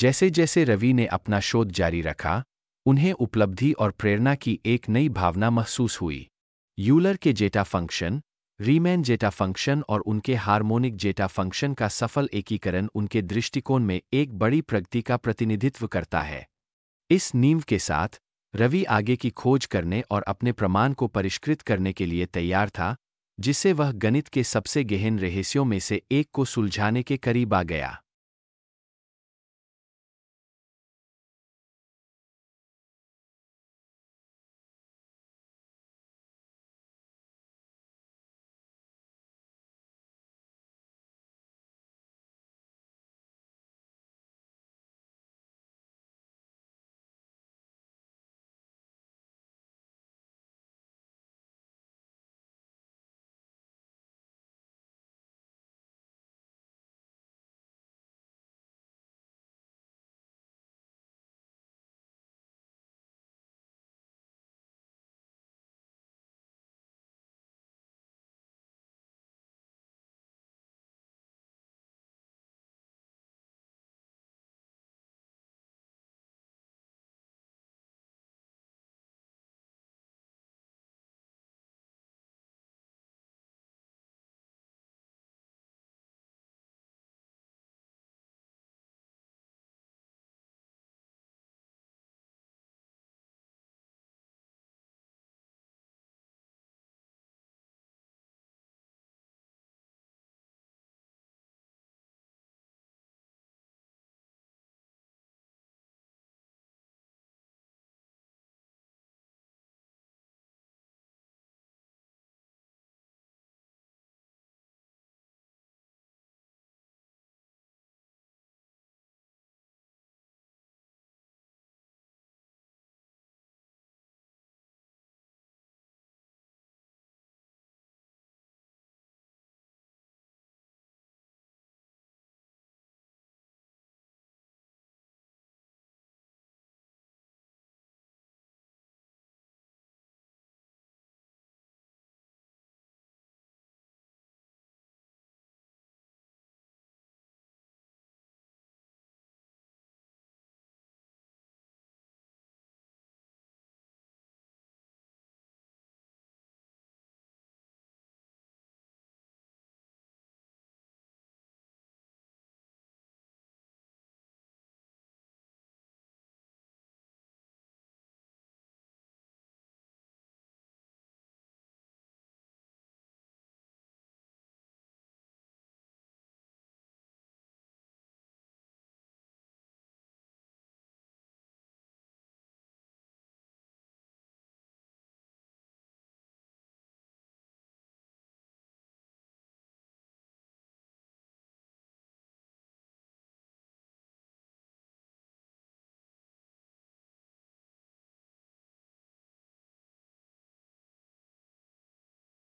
जैसे जैसे रवि ने अपना शोध जारी रखा उन्हें उपलब्धि और प्रेरणा की एक नई भावना महसूस हुई यूलर के zeta function Riemann zeta function और उनके हार्मोनिक जेटा फंक्शन का सफल एकीकरण उनके दृष्टिकोण में एक बड़ी प्रगति का प्रतिनिधित्व करता है इस नींव के साथ रवि आगे की खोज करने और अपने प्रमाण को परिष्कृत करने के लिए तैयार था जिससे वह गणित के सबसे गहन रहस्यों में से एक को सुलझाने के करीब आ गया